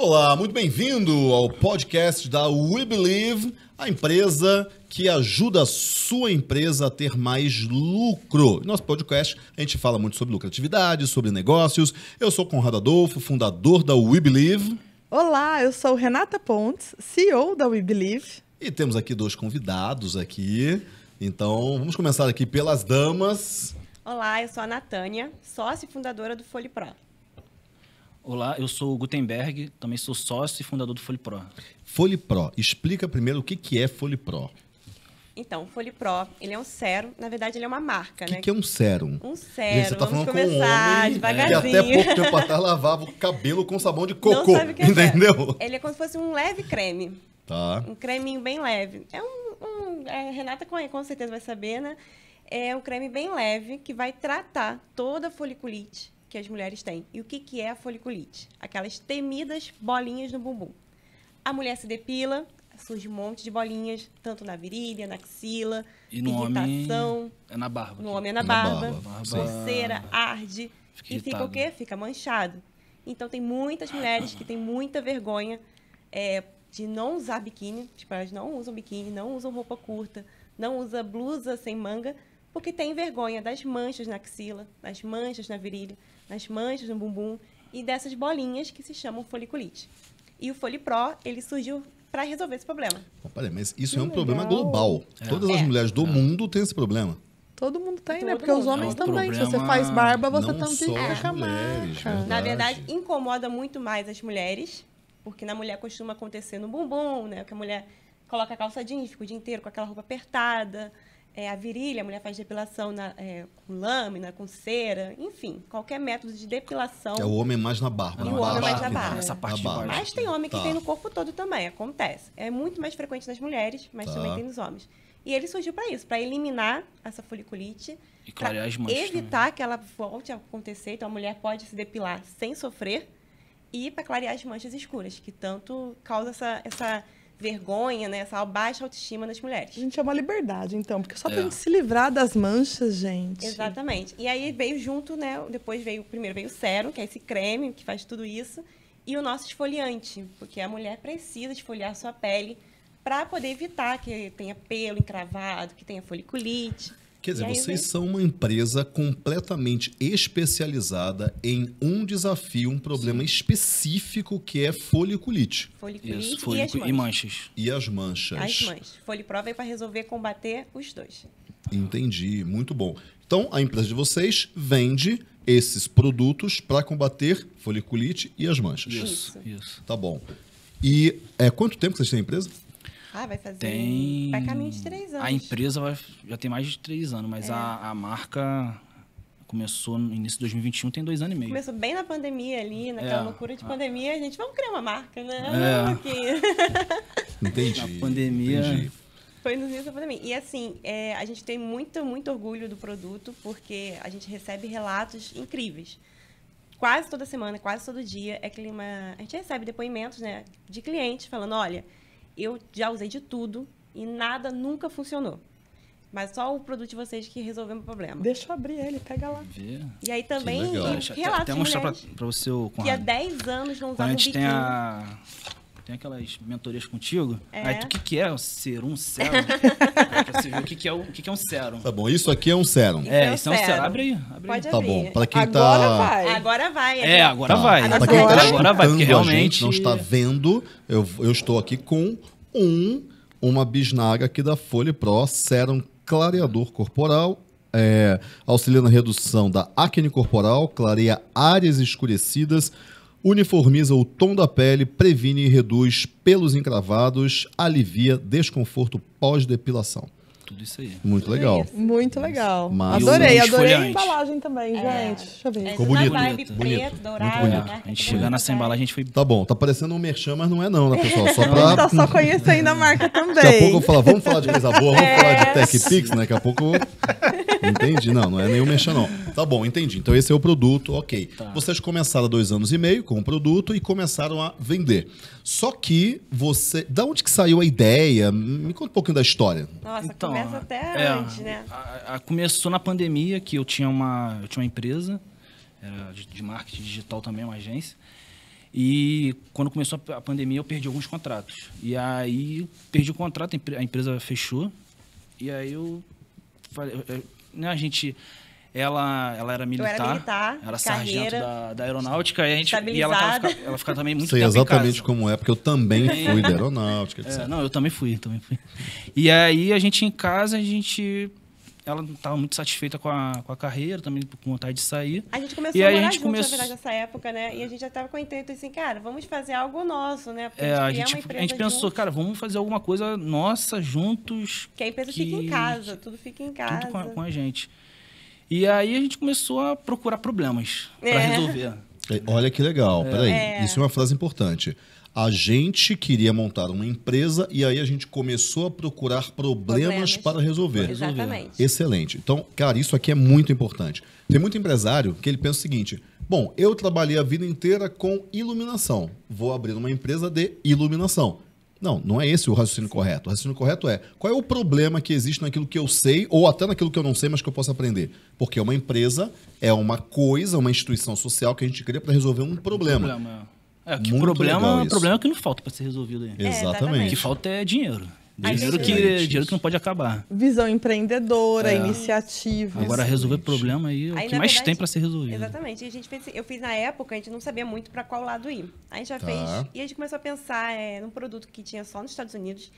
Olá, muito bem-vindo ao podcast da We Believe, a empresa que ajuda a sua empresa a ter mais lucro. Nosso podcast, a gente fala muito sobre lucratividade, sobre negócios. Eu sou Conrado Adolfo, fundador da We Believe. Olá, eu sou Renata Pontes, CEO da We Believe. E temos aqui dois convidados aqui. Então, vamos começar aqui pelas damas. Olá, eu sou a Natânia, sócia e fundadora do Folipro. Pro. Olá, eu sou o Gutenberg, também sou sócio e fundador do FoliPro. FoliPro, explica primeiro o que, que é FoliPro. Então, o Folipro, ele é um sérum. Na verdade, ele é uma marca, que né? O que é um sérum? Um sérum. Gente, você tá Vamos falando começar, com um homem devagarzinho. que até pouco tempo atrás lavava o cabelo com sabão de cocô, Não sabe o que é, entendeu? Ele é como se fosse um leve creme. Tá. Um creminho bem leve. É um... um é, Renata com certeza vai saber, né? É um creme bem leve que vai tratar toda a foliculite que as mulheres têm. E o que, que é a foliculite? Aquelas temidas bolinhas no bumbum. A mulher se depila, surge um monte de bolinhas, tanto na virilha, na axila, e no irritação. Homem é na barba. No homem é na, na barba, barba, pulseira, arde. Fica e fica o quê? Fica manchado. Então tem muitas mulheres que têm muita vergonha é, de não usar biquíni, tipo, elas não usam biquíni, não usam roupa curta, não usam blusa sem manga, porque tem vergonha das manchas na axila, das manchas na virilha, nas manchas no bumbum e dessas bolinhas que se chamam foliculite. E o Folipro, ele surgiu para resolver esse problema. Opa, mas isso que é um legal. problema global. É. Todas as é. mulheres do é. mundo têm esse problema. Todo mundo tem, né? Todo né? Porque mundo. os homens é também. Se você faz barba, você também fica que ficar marca. Na verdade, incomoda muito mais as mulheres, porque na mulher costuma acontecer no bumbum, né? Que a mulher coloca a calça jeans, fica o dia inteiro com aquela roupa apertada é, a virilha, a mulher faz depilação na, é, com lâmina, com cera, enfim, qualquer método de depilação. É o homem mais na barba. É o homem mais na barba. Essa parte barba. Mas tem homem que tá. tem no corpo todo também, acontece. É muito mais frequente nas mulheres, mas tá. também tem nos homens. E ele surgiu para isso, para eliminar essa foliculite, para evitar também. que ela volte a acontecer. Então a mulher pode se depilar sem sofrer e para clarear as manchas escuras, que tanto causa essa, essa vergonha, né? Essa baixa autoestima das mulheres. A gente é uma liberdade, então, porque só é. pra gente se livrar das manchas, gente. Exatamente. E aí veio junto, né? Depois veio, primeiro veio o sérum, que é esse creme que faz tudo isso, e o nosso esfoliante, porque a mulher precisa esfoliar sua pele para poder evitar que tenha pelo encravado, que tenha foliculite. Quer dizer, vocês são uma empresa completamente especializada em um desafio, um problema Sim. específico que é foliculite. Foliculite Isso, e, as manchas. E as manchas. As manchas. Foliprova é para resolver combater os dois. Entendi, muito bom. Então, a empresa de vocês vende esses produtos para combater foliculite e as manchas. Isso, isso. Tá bom. E é, quanto tempo vocês têm a empresa? Ah, vai fazer. Tem. Vai caminho de três anos. A empresa vai, já tem mais de três anos, mas é. a, a marca começou no início de 2021, tem dois anos e meio. Começou bem na pandemia ali, naquela é, loucura de pandemia, a gente vamos criar uma marca, né? É. Um pouquinho. Entendi. Na pandemia. Entendi. Foi no início da pandemia. E assim, é, a gente tem muito, muito orgulho do produto, porque a gente recebe relatos incríveis. Quase toda semana, quase todo dia, é clima. A gente recebe depoimentos, né, de clientes falando: olha, eu já usei de tudo e nada nunca funcionou. Mas só o produto de vocês que resolveu meu problema. Deixa eu abrir ele, pega lá. Vê. E aí também, relatos até, até mostrar pra, pra você o Conrad. Que há 10 anos não usava o biquíni. A gente tem a tem aquelas mentorias contigo. É. Aí tu, o que, que é o um sérum? pra você ver o que, que, é, o, que, que é um sérum. Tá bom, isso aqui é um sérum. É, isso é um sérum. Abre aí, abre Pode Tá bom, pra quem agora tá... Vai. Agora vai. É, agora tá. vai. pra quem tá agora vai, porque realmente... Gente, não está vendo, eu, eu estou aqui com um, uma bisnaga aqui da Folha Pro, sérum clareador corporal é, auxilia na redução da acne corporal, clareia áreas escurecidas, uniformiza o tom da pele, previne e reduz pelos encravados, alivia desconforto pós-depilação tudo isso aí. Muito legal. Muito legal. Mas... Adorei, adorei a embalagem também, é. gente. Deixa eu ver. Ficou bonito. bonito. Preto, dourado, Muito né? bonito. A gente chegando nessa embalagem, a gente foi... Tá bom, tá parecendo um merchan, mas não é não, né, pessoal? Só pra... tá só conhecendo a marca também. Daqui a pouco eu falar, vamos falar de coisa boa, vamos é. falar de é. Tech Pix, né? Daqui a pouco... Entendi, não, não é nenhum merchan não. Tá bom, entendi. Então esse é o produto, ok. Tá. Vocês começaram há dois anos e meio com o produto e começaram a vender. Só que você... Da onde que saiu a ideia? Me conta um pouquinho da história. Nossa, então, começa até é, antes, né? A, a, começou na pandemia, que eu tinha uma, eu tinha uma empresa de, de marketing digital também, uma agência. E quando começou a pandemia, eu perdi alguns contratos. E aí, perdi o contrato, a empresa fechou. E aí eu falei, né, a gente ela, ela era então, militar, era, militar, era sargento da, da, aeronáutica e, a gente, e ela, ficava, ela ficava também muito Sei exatamente como é, porque eu também fui da aeronáutica. É, não, eu também fui, também fui. E aí a gente em casa, a gente ela não estava muito satisfeita com a, com a carreira, também com vontade de sair. A gente começou e a, a junto, começou... na verdade, nessa época, né? E a gente já estava com o intento assim, cara, vamos fazer algo nosso, né? Porque é, a gente, a gente, a gente pensou, cara, vamos fazer alguma coisa nossa juntos. Que a empresa que... fica em casa, tudo fica em casa. Tudo com a, com a gente. E aí a gente começou a procurar problemas é. para resolver. É, olha que legal, é. peraí, é. isso é uma frase importante. A gente queria montar uma empresa e aí a gente começou a procurar problemas, problemas. para resolver. Exatamente. Excelente. Então, cara, isso aqui é muito importante. Tem muito empresário que ele pensa o seguinte: bom, eu trabalhei a vida inteira com iluminação, vou abrir uma empresa de iluminação. Não, não é esse o raciocínio correto. O raciocínio correto é qual é o problema que existe naquilo que eu sei ou até naquilo que eu não sei, mas que eu posso aprender. Porque uma empresa é uma coisa, uma instituição social que a gente cria para resolver um problema. Um problema. É, que problema, problema é que não falta para ser resolvido aí. É, exatamente. O que falta é dinheiro. Dinheiro que, dinheiro que não pode acabar. Visão empreendedora, é. iniciativa. Agora, resolver problema aí é o que mais verdade, tem para ser resolvido. Exatamente. a gente fez, assim, eu fiz na época, a gente não sabia muito para qual lado ir. A gente já tá. fez. E a gente começou a pensar é, num produto que tinha só nos Estados Unidos,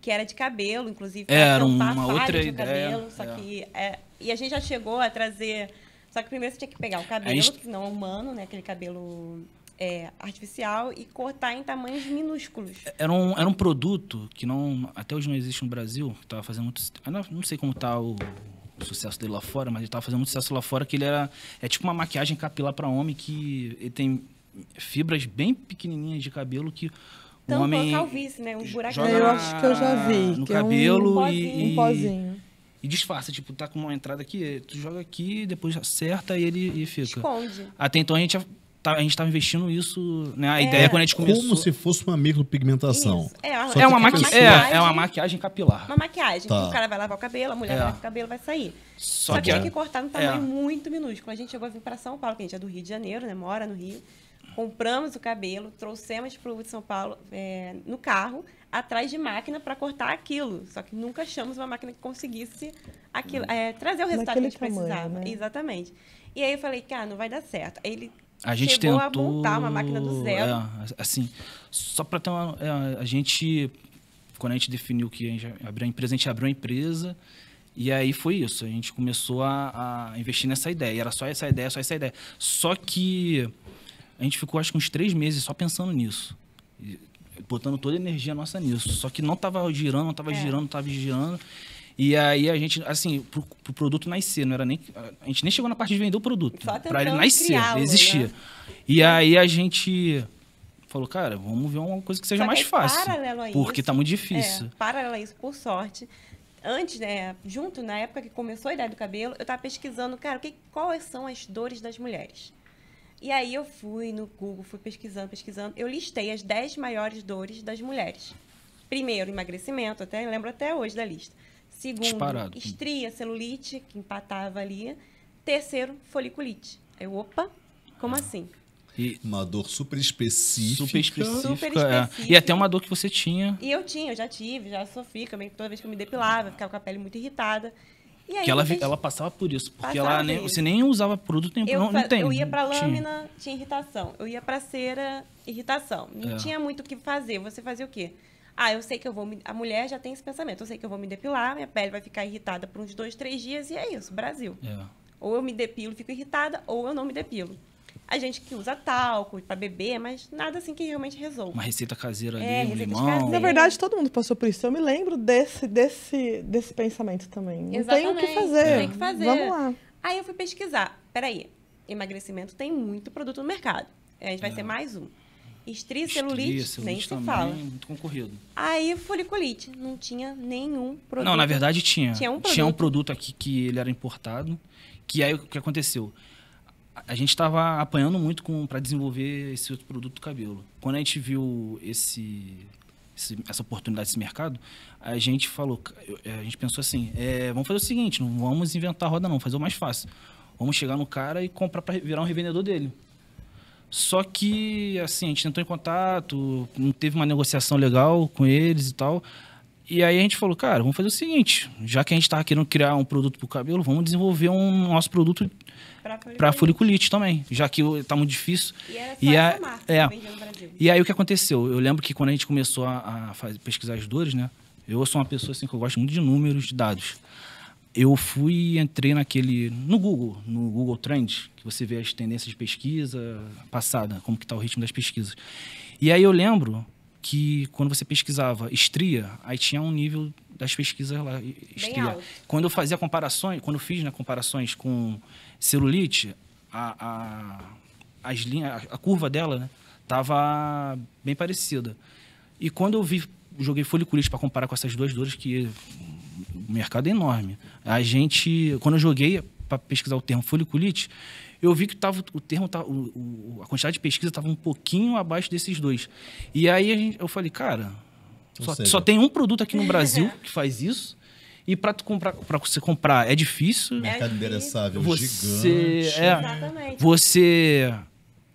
que era de cabelo, inclusive. É, era uma outra ideia. Cabelo, só é. que, é, e a gente já chegou a trazer. Só que primeiro você tinha que pegar o cabelo, gente... que não é humano, né? Aquele cabelo é, artificial e cortar em tamanhos minúsculos. É, era um, era um produto que não até hoje não existe no Brasil, que estava fazendo muito. Não, sei como está o, sucesso dele lá fora, mas ele estava fazendo muito sucesso lá fora, que ele era. É tipo uma maquiagem capilar para homem que ele tem fibras bem pequenininhas de cabelo que então, homem calvície, né? Um buraquinho. Eu acho que eu já vi. No cabelo é um e, um pozinho. E disfarça, tipo, tá com uma entrada aqui, tu joga aqui, depois acerta e ele e fica. Esconde. Até então a gente tá, a gente estava investindo isso, né? A é, ideia é quando a gente começou. Como se fosse uma micropigmentação. É, é, uma maquiagem, é, é, uma maquiagem capilar. Uma maquiagem. Tá. o cara vai lavar o cabelo, a mulher é. vai lavar o cabelo, vai sair. Só, Só que, tem tinha que cortar num tamanho muito minúsculo. A gente chegou a vir para São Paulo, que a gente é do Rio de Janeiro, né? Mora no Rio. Compramos o cabelo, trouxemos para o de São Paulo no carro, atrás de máquina para cortar aquilo. Só que nunca achamos uma máquina que conseguisse aquilo, trazer o resultado Naquele que a gente tamanho, precisava. Né? Exatamente. E aí eu falei, cara, não vai dar certo. Aí ele a gente Chegou tentou. a montar uma máquina do zero. É, assim, só para ter uma. É, a gente, quando a gente definiu que a gente abriu a empresa, a gente abriu a empresa. E aí foi isso. A gente começou a, a investir nessa ideia. E era só essa ideia, só essa ideia. Só que a gente ficou, acho que, uns três meses só pensando nisso. E, botando toda a energia nossa nisso. Só que não estava girando, não estava é. girando, não estava girando. E aí a gente, assim, pro, pro produto nascer, não era nem. A gente nem chegou na parte de vender o produto. para ele nascer, existia. Né? E aí a gente falou, cara, vamos ver uma coisa que seja que mais fácil. Paralelo a isso, porque tá muito difícil. É, paralelo a isso, por sorte. Antes, né, junto, na época que começou a ideia do cabelo, eu tava pesquisando, cara, que, quais são as dores das mulheres. E aí eu fui no Google, fui pesquisando, pesquisando. Eu listei as 10 maiores dores das mulheres. Primeiro, emagrecimento, até lembro até hoje da lista. Segundo, Disparado. estria, celulite, que empatava ali. Terceiro, foliculite. Aí, opa, como é. assim? E uma dor super específica. Super específica. Super específica. É. E até uma dor que você tinha. E eu tinha, eu já tive, já sofri também, toda vez que eu me depilava, ficava com a pele muito irritada. E aí, que ela, fez... ela passava por isso, porque ela nem, você nem usava produto nem tempo não, não tem. Eu ia pra lâmina, tinha. tinha irritação. Eu ia pra cera, irritação. Não é. tinha muito o que fazer. Você fazia o quê? Ah, eu sei que eu vou me... A mulher já tem esse pensamento. Eu sei que eu vou me depilar, minha pele vai ficar irritada por uns dois, três dias e é isso, Brasil. É. Ou eu me depilo e fico irritada, ou eu não me depilo. A gente que usa talco para beber, mas nada assim que realmente resolva. Uma receita caseira é, ali, é, um limão. Na verdade, todo mundo passou por isso. Eu me lembro desse, desse, desse pensamento também. Exatamente. Não tem o que fazer. É. Tem que fazer. Vamos lá. Aí eu fui pesquisar. Peraí, emagrecimento tem muito produto no mercado. É, a gente vai é. ser mais um. Estricelulite, nem se fala. muito concorrido. Aí foliculite, não tinha nenhum produto. Não, na verdade tinha. Tinha um produto, tinha um produto aqui que ele era importado, que aí o que aconteceu? A gente estava apanhando muito para desenvolver esse outro produto do cabelo. Quando a gente viu esse, esse, essa oportunidade desse mercado, a gente falou, é, a gente pensou assim, é, vamos fazer o seguinte, não vamos inventar a roda não, vamos fazer o mais fácil. Vamos chegar no cara e comprar para virar um revendedor dele. Só que, assim, a gente entrou em contato, teve uma negociação legal com eles e tal. E aí a gente falou, cara, vamos fazer o seguinte: já que a gente estava tá querendo criar um produto para o cabelo, vamos desenvolver um nosso produto para foliculite também, já que está muito difícil. E era só e a, marca é, E aí o que aconteceu? Eu lembro que quando a gente começou a, a fazer, pesquisar as dores, né? Eu sou uma pessoa assim que eu gosto muito de números, de dados eu fui entrei naquele no Google, no Google Trends, que você vê as tendências de pesquisa passada, como que está o ritmo das pesquisas. E aí eu lembro que quando você pesquisava estria, aí tinha um nível das pesquisas lá estria. Quando eu fazia comparações, quando eu fiz né, comparações com celulite, a, a as linhas, a, curva dela, né, tava bem parecida. E quando eu vi joguei foliculite para comparar com essas duas dores que um mercado enorme. A gente, quando eu joguei para pesquisar o termo foliculite, eu vi que tava, o termo tava, tá, o, o, a quantidade de pesquisa estava um pouquinho abaixo desses dois. E aí gente, eu falei, cara, só, só, tem um produto aqui no Brasil que faz isso. E para comprar, para você comprar é difícil. Mercado é endereçável você, gigante. É, Exatamente. Você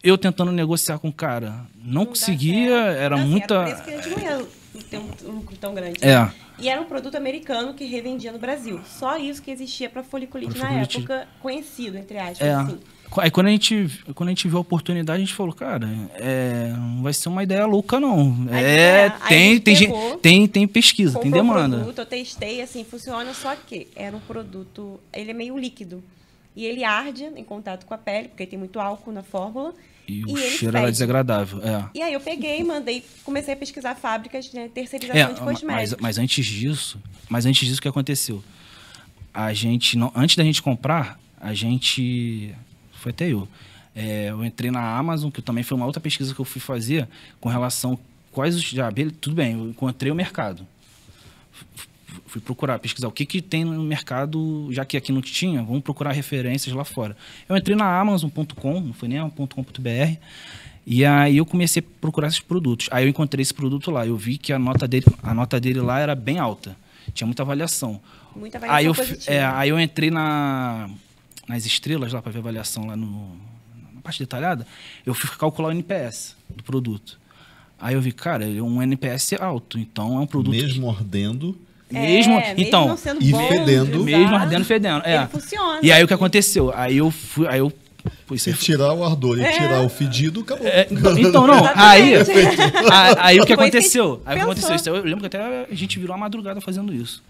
eu tentando negociar com o cara, não, não conseguia, era não, muita assim, era tem um lucro tão grande. É. E era um produto americano que revendia no Brasil. Só isso que existia para foliculite na época, conhecido, entre aspas, é. assim. Aí quando a, gente, quando a gente viu a oportunidade, a gente falou, cara, é, não vai ser uma ideia louca, não. Aí, é, é tem, tem, pegou, tem, tem pesquisa, tem demanda. Produto, eu testei, assim, funciona, só que era um produto, ele é meio líquido. E ele arde em contato com a pele, porque tem muito álcool na fórmula. E o e cheiro era desagradável. É. E aí eu peguei, mandei, comecei a pesquisar fábricas de né, terceirização é, de cosméticos. Mas, mas, antes disso, mas antes disso o que aconteceu? A gente não, antes da gente comprar, a gente foi até eu. É, eu entrei na Amazon, que também foi uma outra pesquisa que eu fui fazer com relação quais os de abelha. Tudo bem, eu encontrei o mercado fui procurar, pesquisar o que, que tem no mercado, já que aqui não tinha, vamos procurar referências lá fora. Eu entrei na Amazon.com, não foi nem a.com.br e aí eu comecei a procurar esses produtos. Aí eu encontrei esse produto lá, eu vi que a nota dele, a nota dele lá era bem alta, tinha muita avaliação. Muita avaliação aí eu, É, aí eu entrei na, nas estrelas lá para ver a avaliação lá no, na parte detalhada, eu fui calcular o NPS do produto. Aí eu vi, cara, é um NPS alto, então é um produto... Mesmo que... Mesmo, é, então, mesmo sendo e bom, fedendo. Mesmo ardendo, fedendo. É. Ele funciona. E aí o que aconteceu? Aí eu fui, aí eu Pois e tirar o ardor e é. tirar o fedido, acabou. É, então, então não, aí, aí, aí, o que aconteceu? Aí o que aconteceu? Eu lembro que até a gente virou a madrugada fazendo isso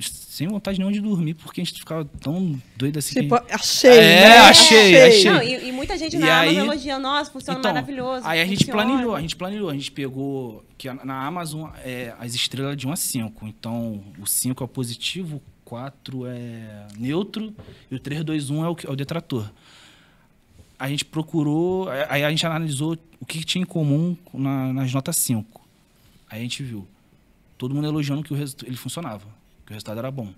sem vontade nenhuma de dormir, porque a gente ficava tão doido assim. Tipo, que... achei, é, né? achei, achei, achei. Não, e, e, muita gente e na aí... Amazon elogia, nossa, funciona então, maravilhoso. Aí a gente funciona. planejou, a gente planejou, a gente pegou que na Amazon é, as estrelas de 1 a 5. Então, o 5 é o positivo, o 4 é neutro e o 3, 2, 1 é o, é o detrator a gente procurou, aí a gente analisou o que tinha em comum na, nas notas 5. Aí a gente viu. Todo mundo elogiando que o resultado ele funcionava que o resultado era bom.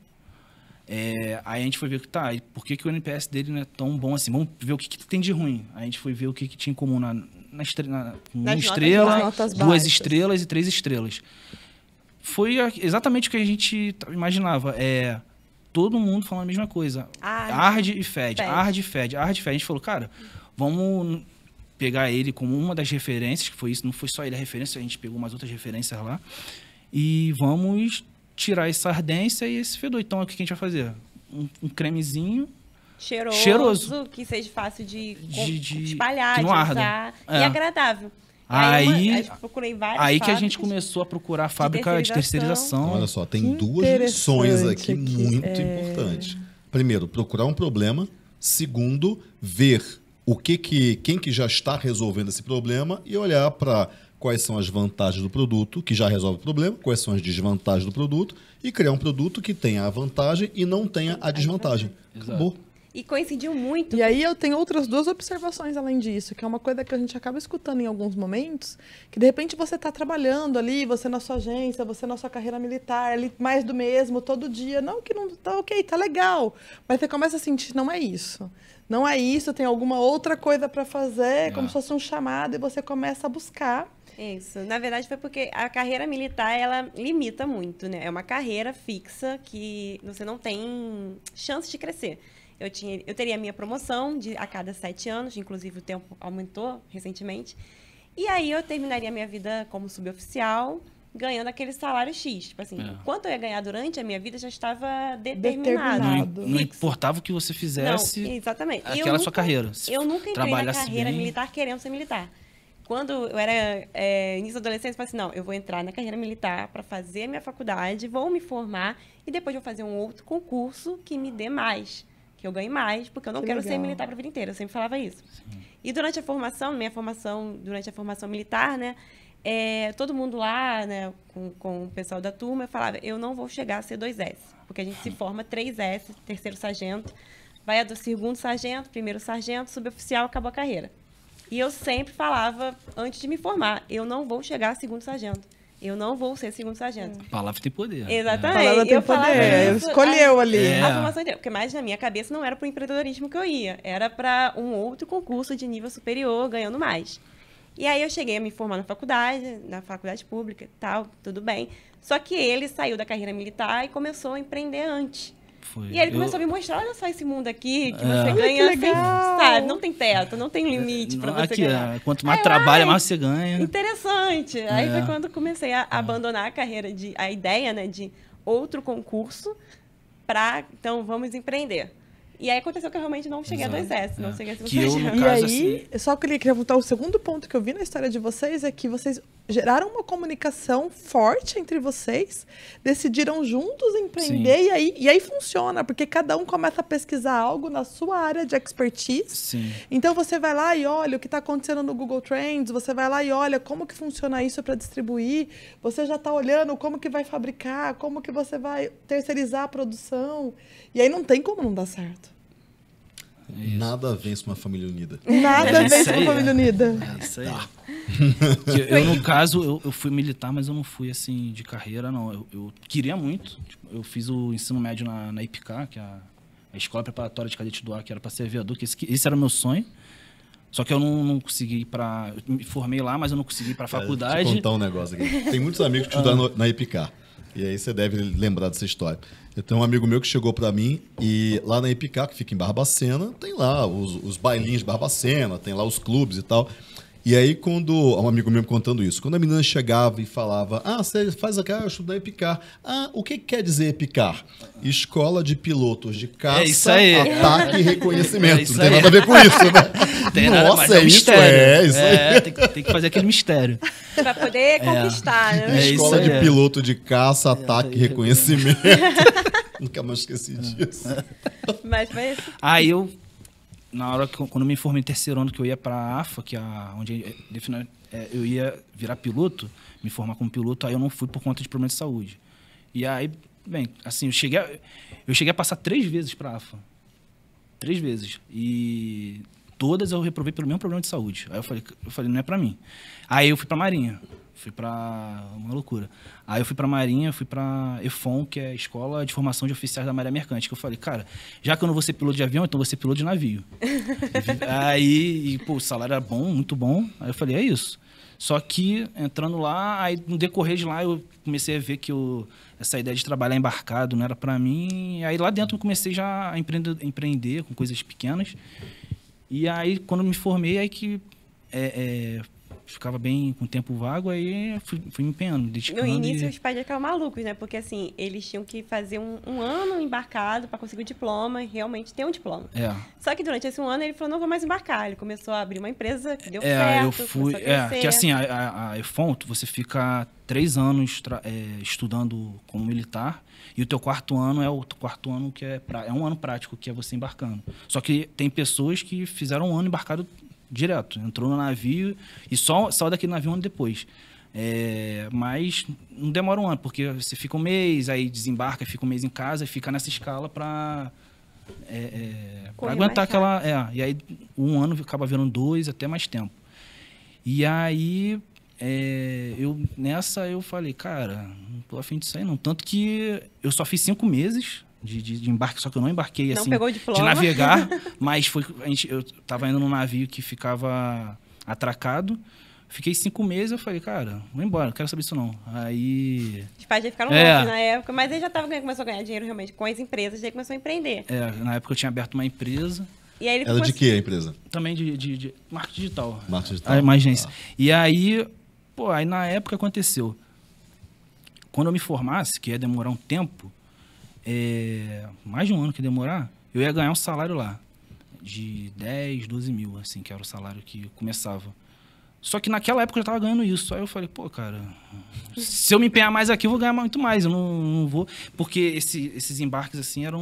É, aí a gente foi ver que tá, e por que, que o NPS dele não é tão bom assim? Vamos ver o que, que tem de ruim. Aí a gente foi ver o que, que tinha em comum na, na, estre, na uma estrela, duas baixas. estrelas e três estrelas. Foi exatamente o que a gente imaginava. É, todo mundo falando a mesma coisa. Arde, arde e fede, arde e fede, arde e fede. A gente falou, cara, vamos pegar ele como uma das referências, que foi isso, não foi só ele a referência, a gente pegou umas outras referências lá. E vamos tirar essa ardência e esse fedor. Então, é o que a gente vai fazer? Um, um cremezinho. Cheiroso, cheiroso, que seja fácil de, de, de espalhar, de usar. É. E agradável. Aí, aí, uma, aí que a gente começou a procurar a fábrica de terceirização. De terceirização. Olha só, tem duas lições aqui muito é... importantes. Primeiro, procurar um problema. Segundo, ver o que que quem que já está resolvendo esse problema e olhar para quais são as vantagens do produto, que já resolve o problema, quais são as desvantagens do produto, e criar um produto que tenha a vantagem e não tenha a desvantagem. Acabou. E coincidiu muito. E aí eu tenho outras duas observações além disso, que é uma coisa que a gente acaba escutando em alguns momentos, que de repente você está trabalhando ali, você na sua agência, você na sua carreira militar, ali mais do mesmo, todo dia. Não que não tá ok, tá legal. Mas você começa a sentir, não é isso. Não é isso, tem alguma outra coisa para fazer, é como é. se fosse um chamado, e você começa a buscar isso. Na verdade, foi porque a carreira militar, ela limita muito, né? É uma carreira fixa que você não tem chance de crescer. Eu, tinha, eu teria a minha promoção de, a cada sete anos, inclusive o tempo aumentou recentemente. E aí eu terminaria minha vida como suboficial, ganhando aquele salário X. Tipo assim, é. quanto eu ia ganhar durante a minha vida já estava determinado. determinado. Não, não, importava o que você fizesse. Não, exatamente. Aquela nunca, sua carreira. eu nunca entrei na carreira bem. militar querendo ser militar quando eu era é, início da adolescência, eu falei assim, não, eu vou entrar na carreira militar para fazer a minha faculdade, vou me formar e depois vou fazer um outro concurso que me dê mais, que eu ganhe mais, porque eu não que quero legal. ser militar para a vida inteira, eu sempre falava isso. Sim. E durante a formação, minha formação, durante a formação militar, né, é, todo mundo lá, né, com, com o pessoal da turma, eu falava, eu não vou chegar a ser 2S, porque a gente se forma 3S, terceiro sargento, vai a do segundo sargento, primeiro sargento, suboficial, acabou a carreira. E eu sempre falava, antes de me formar, eu não vou chegar segundo sargento. Eu não vou ser segundo sargento. É. Palavra tem poder. Exatamente. Palavra tem eu poder. É. Isso, Escolheu ali. É. A formação porque mais na minha cabeça não era para o empreendedorismo que eu ia. Era para um outro concurso de nível superior, ganhando mais. E aí eu cheguei a me formar na faculdade, na faculdade pública tal, tudo bem. Só que ele saiu da carreira militar e começou a empreender antes. Foi. E ele eu... começou a me mostrar, olha só esse mundo aqui, que é. você ganha, que sem, assim, sabe? Não tem teto, não tem limite para você aqui, ganhar. É, quanto mais aí, trabalha, mais você ganha. Interessante. É. Aí foi é. quando comecei a é. abandonar a carreira, de, a ideia né, de outro concurso para, então, vamos empreender. E aí aconteceu que eu realmente não cheguei Exato. a 2S, não cheguei a 2S. E aí, assim... eu só queria, voltar o segundo ponto que eu vi na história de vocês, é que vocês geraram uma comunicação forte entre vocês, decidiram juntos empreender e aí, e aí funciona, porque cada um começa a pesquisar algo na sua área de expertise. Sim. Então você vai lá e olha o que está acontecendo no Google Trends, você vai lá e olha como que funciona isso para distribuir, você já está olhando como que vai fabricar, como que você vai terceirizar a produção. E aí não tem como não dar certo. É Nada vence uma família unida. Nada é vence aí, uma família é. unida. É isso aí. Tá. Eu, no caso, eu, eu, fui militar, mas eu não fui assim de carreira, não. Eu, eu queria muito. Tipo, eu fiz o ensino médio na, na que é a, a Escola Preparatória de Cadete do Ar, que era para ser aviador, que esse, esse era o meu sonho. Só que eu não, não consegui ir pra. me formei lá, mas eu não consegui ir a faculdade. Deixa eu contar um negócio aqui. Tem muitos amigos que estudaram ah. na IPCA. E aí você deve lembrar dessa história. Eu tenho um amigo meu que chegou para mim e lá na Ipicá, que fica em Barbacena, tem lá os, os bailinhos de Barbacena, tem lá os clubes e tal. E aí, quando um amigo meu contando isso, quando a menina chegava e falava, ah, você faz a cara, da Epicar. Ah, o que quer dizer Epicar? Escola de pilotos de caça, é ataque e reconhecimento. É não tem nada a ver com isso, né? Tem Nossa, nada, é, é um é isso, mistério. é, é isso. É, tem, tem, que fazer aquele mistério. Pra poder é. conquistar, né? Escola de piloto de caça, ataque e reconhecimento. Nunca mais esqueci disso. Mas mas assim. Aí eu na hora que quando me formei no terceiro ano que eu ia para a AFA, que é a, onde é, é, eu ia virar piloto, me formar como piloto, aí eu não fui por conta de problema de saúde. E aí, bem, assim, eu cheguei a, eu cheguei a passar três vezes para a AFA. Três vezes. E todas eu reprovei pelo mesmo problema de saúde. Aí eu falei, eu falei não é para mim. Aí eu fui para Marinha. Fui pra. Uma loucura. Aí eu fui pra Marinha, fui pra EFON, que é Escola de Formação de Oficiais da Marinha Mercante. Que eu falei, cara, já que eu não vou ser piloto de avião, então vou ser piloto de navio. aí, e, pô, o salário era bom, muito bom. Aí eu falei, é isso. Só que entrando lá, aí no decorrer de lá eu comecei a ver que eu, essa ideia de trabalhar embarcado não era para mim. Aí lá dentro eu comecei já a empreender, empreender com coisas pequenas. E aí quando me formei, aí que é, é, ficava bem com tempo vago, aí fui, fui me empenhando, No início, e... os pais ficavam malucos, né? Porque, assim, eles tinham que fazer um, um ano embarcado para conseguir o diploma e realmente ter um diploma. É. Só que durante esse um ano, ele falou, não vou mais embarcar. Ele começou a abrir uma empresa, que deu é, certo, eu fui, É, que assim, a, a, a Efonto, você fica três anos é, estudando como militar e o teu quarto ano é o quarto ano que é, pra, é um ano prático que é você embarcando. Só que tem pessoas que fizeram um ano embarcado direto. Entrou no navio e só saiu daquele navio um ano depois. É, mas não demora um ano, porque você fica um mês, aí desembarca, fica um mês em casa, fica nessa escala para é, é, aguentar aquela. É, e aí um ano acaba virando dois, até mais tempo. E aí é, eu nessa eu falei, cara, não tô afim disso aí não. Tanto que eu só fiz cinco meses de, de, de, embarque, só que eu não embarquei não assim. Pegou diploma. De navegar, mas foi, a gente, eu tava indo num navio que ficava atracado. Fiquei cinco meses, eu falei, cara, vou embora, não quero saber isso não. Aí. Os pais já ficaram é. loucos na época, mas ele já tava, começou a ganhar dinheiro realmente com as empresas, já começou a empreender. É, na época eu tinha aberto uma empresa. E aí ele Era é de que a empresa? Também de, de, de marketing digital. Marketing digital. Uma ah, agência. Ah. E aí, pô, aí na época aconteceu. Quando eu me formasse, que ia demorar um tempo, é, mais de um ano que demorar, eu ia ganhar um salário lá. De 10, 12 mil, assim, que era o salário que começava. Só que naquela época eu já tava ganhando isso. Aí eu falei, pô, cara, se eu me empenhar mais aqui, eu vou ganhar muito mais. Eu não, não vou. Porque esse, esses embarques, assim, eram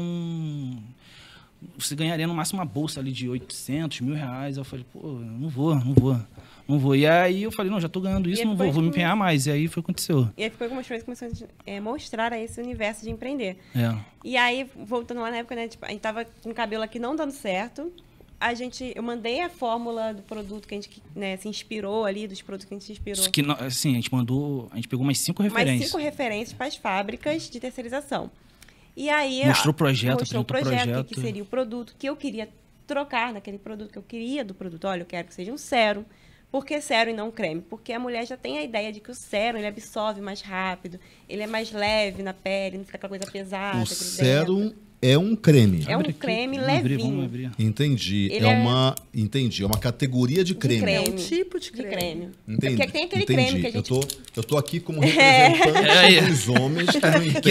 você ganharia no máximo uma bolsa ali de 800 mil reais. Eu falei, pô, não vou, não vou, não vou. E aí eu falei, não, já tô ganhando isso, não vou, vou me empenhar mais. E aí foi o que aconteceu. E aí foi algumas coisas coisas começaram a é, mostrar a esse universo de empreender. É. E aí, voltando lá na época, né, tipo, a gente tava com o cabelo aqui não dando certo. A gente, eu mandei a fórmula do produto que a gente né, se inspirou ali, dos produtos que a gente se inspirou. Que, assim, a gente mandou, a gente pegou mais cinco referências. Mais cinco referências para as fábricas de terceirização. E aí mostrou o projeto, mostrou o projeto, projeto, que seria o produto que eu queria trocar naquele produto que eu queria do produto. Olha, eu quero que seja um sérum. Por que sérum e não creme? Porque a mulher já tem a ideia de que o sérum ele absorve mais rápido, ele é mais leve na pele, não fica aquela coisa pesada. O sérum é um creme. É um creme levinho. vamos abrir. Entendi. É, é uma, entendi, é uma categoria de creme. creme. É um tipo de creme. De creme. Entendi. É porque tem aquele entendi. creme que a gente... Eu tô, eu tô aqui como é. representante é. dos homens que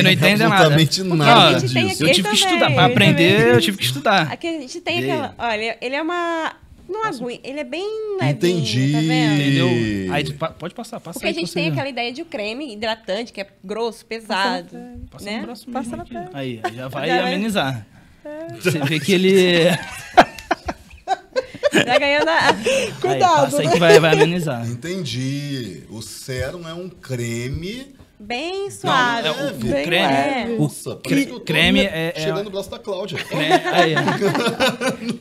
não entendem, absolutamente nada, nada disso. Eu tive que estudar. Para aprender, eu tive que estudar. Aqui a gente tem aquela... Olha, ele é uma não é aguenta. Ele é bem levinho, Entendi. tá vendo? Entendeu? Aí, pode passar, passa Porque aí, a gente tem aquela ideia de creme hidratante, que é grosso, pesado. Passa né? no braço Passa mesmo na pele. Aí, já vai Já amenizar. É. Você vê que ele... Já ganhou na... Cuidado, aí, passa aí né? que vai, vai amenizar. Entendi. O sérum é um creme Bem suave. Não, é, o, bem creme, é o creme é, é, chegando no braço da Cláudia. Creme, né, aí,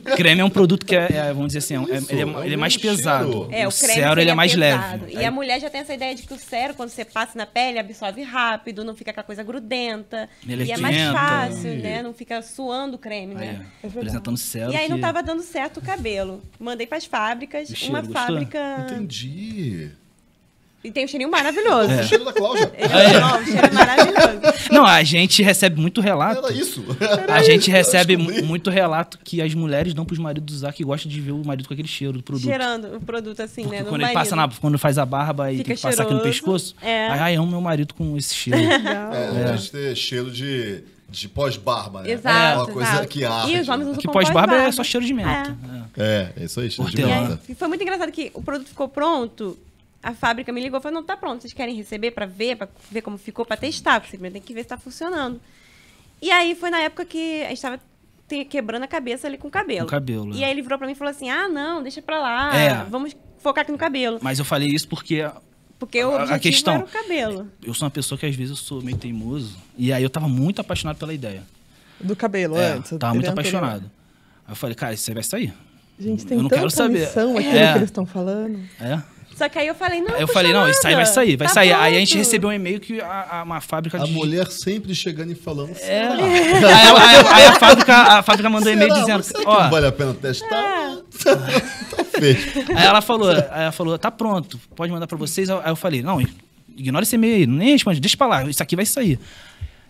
é. creme é um produto que é, é vamos dizer assim, é é- Isso, ele, é, ele mais cheiro. pesado. É, o, o cero ele é mais pesado. leve. E aí. a mulher já tem essa ideia de que o cero quando você passa na pele absorve rápido, não fica com a coisa grudenta, e é mais fácil, né? Não fica suando o creme, né? aí, né? apresentando cero. E aí que... não tava dando certo o cabelo. Mandei para as fábricas, cheiro, uma gostou? fábrica Entendi. E tem um cheirinho maravilhoso. É. O cheiro da Cláudia. É, é. Não, o cheiro é maravilhoso. Não, a gente recebe muito relato. Era isso. Era a gente recebe muito relato que as mulheres dão pros maridos usar que gostam de ver o marido com aquele cheiro do produto. Cheirando o produto assim, Porque né? Quando ele passa na, quando faz a barba e Fica tem que cheiroso. passar aqui no pescoço. É. Aí, ai, amo meu marido com esse cheiro. Não. É, é gente tem cheiro de de pós-barba, né? Exato. É uma coisa que arde. E os homens usam Que pós-barba pós é só cheiro de menta. É. é, é. é isso aí, cheiro de menta. É, foi muito engraçado que o produto ficou pronto a fábrica me ligou e falou: não, tá pronto, vocês querem receber para ver, para ver como ficou, para testar, porque você tem que ver se está funcionando. E aí foi na época que a gente estava quebrando a cabeça ali com o cabelo. Com cabelo. E aí é. ele virou para mim e falou assim: ah, não, deixa para lá, é. vamos focar aqui no cabelo. Mas eu falei isso porque. Porque o a, questão, era o cabelo. Eu sou uma pessoa que às vezes eu sou meio teimoso. E aí eu tava muito apaixonado pela ideia. Do cabelo, é. é tava muito apaixonado. Anterior. Aí eu falei, cara, isso vai sair. Gente, tem eu não tanta quero saber. aqui é. que eles estão falando. É. Só que aí eu falei, não, Eu falei, não, isso aí vai sair, vai tá sair. Pronto. Aí a gente recebeu um e-mail que a, a, uma fábrica. A de... mulher sempre chegando e falando. Assim, é. Ah, aí, aí, aí, a fábrica, a fábrica mandou e-mail dizendo. Será que ó, não vale a pena testar? É. tá feito. Aí ela falou, aí ela falou, tá pronto, pode mandar pra vocês. Aí eu falei, não, ignora esse e-mail aí, nem responde, deixa pra lá, isso aqui vai sair.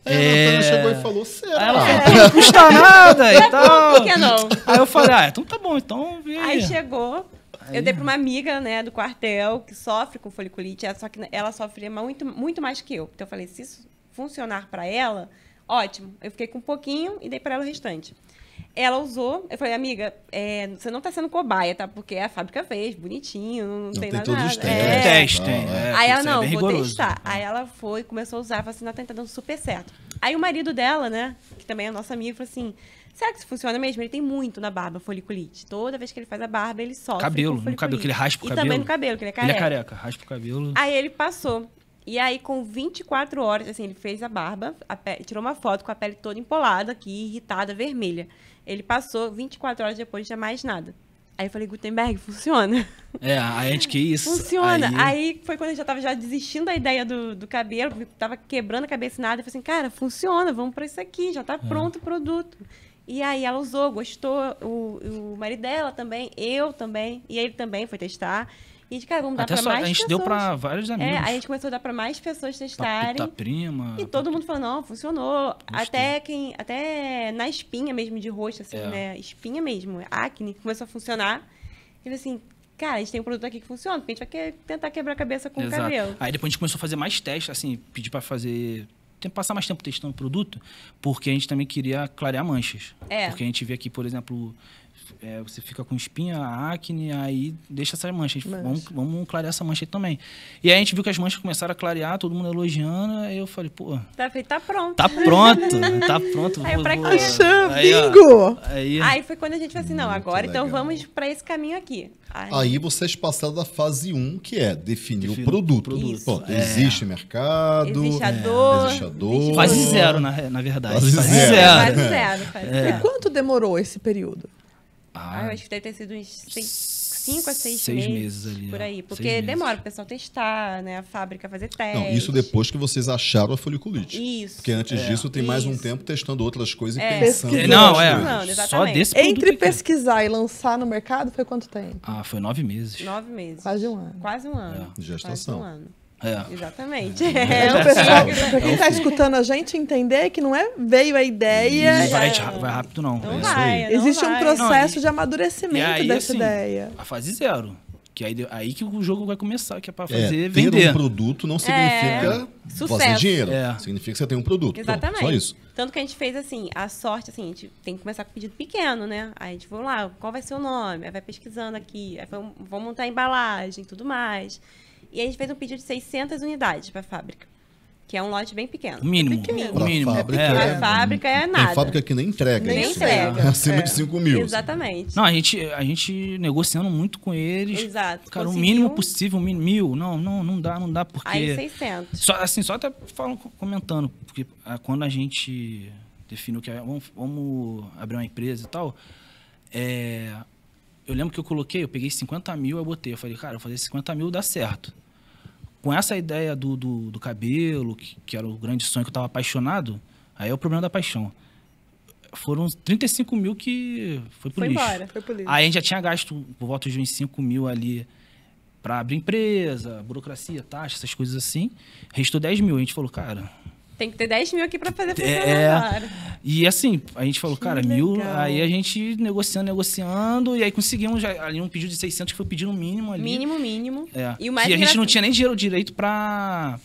Aí é... a é. chegou e falou, será? Aí ela falou, não custa nada e é tal. Por que não? Aí eu falei, ah, então tá bom, então vê. Aí chegou, eu dei para uma amiga, né, do quartel, que sofre com foliculite, só que ela sofria muito, muito mais que eu. Então eu falei, se isso funcionar para ela, ótimo. Eu fiquei com um pouquinho e dei para ela o restante. Ela usou, eu falei, amiga, é, você não tá sendo cobaia, tá? Porque a fábrica fez, bonitinho, não, não tem, tem nada. Todos é. né? tem, é. Testem. É. Aí ela, é não, vou rigoroso. testar. Aí ela foi, começou a usar, falou assim, não, tá dando super certo. Aí o marido dela, né, que também é nosso amigo, falou assim, Será que isso funciona mesmo? Ele tem muito na barba foliculite. Toda vez que ele faz a barba, ele solta. Cabelo, no cabelo, que ele raspa o cabelo. E também no cabelo, que ele é careca. Ele é careca, raspa o cabelo. Aí ele passou. E aí, com 24 horas, assim, ele fez a barba, a pele, tirou uma foto com a pele toda empolada aqui, irritada, vermelha. Ele passou, 24 horas depois, já mais nada. Aí eu falei, Gutenberg, funciona. É, aí a gente que isso. Funciona. Aí... aí... foi quando eu já tava já desistindo da ideia do, do cabelo, tava quebrando a cabeça e nada. Eu falei assim, cara, funciona, vamos pra isso aqui, já tá é. pronto o produto. E aí ela usou, gostou, o, o marido dela também, eu também, e ele também foi testar. E de cara, vamos dar Até pra só, mais pessoas. A gente pessoas. deu pra vários amigos. É, a gente começou a dar pra mais pessoas testarem. Pra, prima. E todo pra... mundo falou, não, funcionou. Gostei. Até quem. Até na espinha mesmo de rosto, assim, é. né? Espinha mesmo, acne, começou a funcionar. E assim, cara, a gente tem um produto aqui que funciona, porque a gente vai que, tentar quebrar a cabeça com Exato. o cabelo. Aí depois a gente começou a fazer mais testes, assim, pedir pra fazer passar mais tempo testando o produto, porque a gente também queria clarear manchas. É. Porque a gente vê aqui, por exemplo, é, você fica com espinha, acne, aí deixa essas manchas. Mancha. Vamos, vamos clarear essa mancha aí também. E aí a gente viu que as manchas começaram a clarear, todo mundo elogiando, aí eu falei, pô. Tá feito, tá pronto. Tá pronto, tá pronto. Aí, pra vou, Acham, aí, bingo! Aí, aí, foi quando a gente falou assim: não, hum, agora então legal. então vamos para esse caminho aqui. Aí, aí vocês passaram da fase 1, um, que é definir Defino o produto. produto. é. Existe mercado, existe né, a Fase zero, na, na verdade. Fase, fase zero. zero. Fase zero. Fase é. zero. E quanto demorou esse período? Ah, ah, eu acho que deve ter sido uns 5 a 6 meses, meses ali, por né? aí. Porque demora para o pessoal testar, né? A fábrica fazer teste. Não, isso depois que vocês acharam a foliculite. Isso. Porque antes é, disso tem isso. mais um tempo testando outras coisas é. e pensando. Pesquisa. É, não, é. Não, só desse Entre pesquisar e lançar no mercado foi quanto tempo? Ah, foi nove meses. Nove meses. Quase um ano. Quase um ano. É. Gestação. Quase um ano. É. Exatamente. É, é, é, é pra quem está escutando a gente entender que não é veio a ideia. Não vai, vai rápido, não. não é vai, Existe um processo não, de amadurecimento aí, dessa assim, ideia. A fase zero. Que aí, aí que o jogo vai começar, que é para fazer é, vender. um produto não significa é, você dinheiro. Significa que você tem um produto. Exatamente. só isso. Tanto que a gente fez assim, a sorte, assim, a gente tem que começar com pedido pequeno, né? Aí a gente falou lá, ah, qual vai ser o nome? Aí vai pesquisando aqui, aí vamos montar a embalagem tudo mais. E a gente fez um pedido de 600 unidades para a fábrica. Que é um lote bem pequeno. Mínimo. Pequeno. mínimo. É, é- fábrica é, é, a fábrica é nada. a fábrica que nem entrega. Nem isso. entrega. Né? É. Acima é. de 5 mil. Exatamente. Não, a gente, a gente negociando muito com eles. Exato. Cara, Conseguiu. o mínimo possível, mil. Não, não, não dá, não dá, porque... Aí 600. Só, assim, só até falam, comentando, porque ah, quando a gente definiu que é, vamos, vamos abrir uma empresa e tal, é eu lembro que eu coloquei, eu peguei 50 mil, eu botei. Eu falei, cara, eu fazer 50 mil dá certo. Com essa ideia do, do, do cabelo, que, que, era o grande sonho que eu estava apaixonado, aí é o problema da paixão. Foram 35 mil que foi pro foi lixo. Embora, foi pro lixo. Aí a gente já tinha gasto por volta de uns 5 mil ali para abrir empresa, burocracia, taxa, essas coisas assim. Restou 10 mil. A gente falou, cara, tem que ter 10 mil aqui pra fazer é, funcionar é... E assim, a gente falou, que cara, legal. mil. Aí a gente negociando, negociando. E aí conseguimos já, ali um pedido de 600, que foi o pedido mínimo ali. Mínimo, mínimo. É. E, o mais e a gente não tinha nem dinheiro direito pra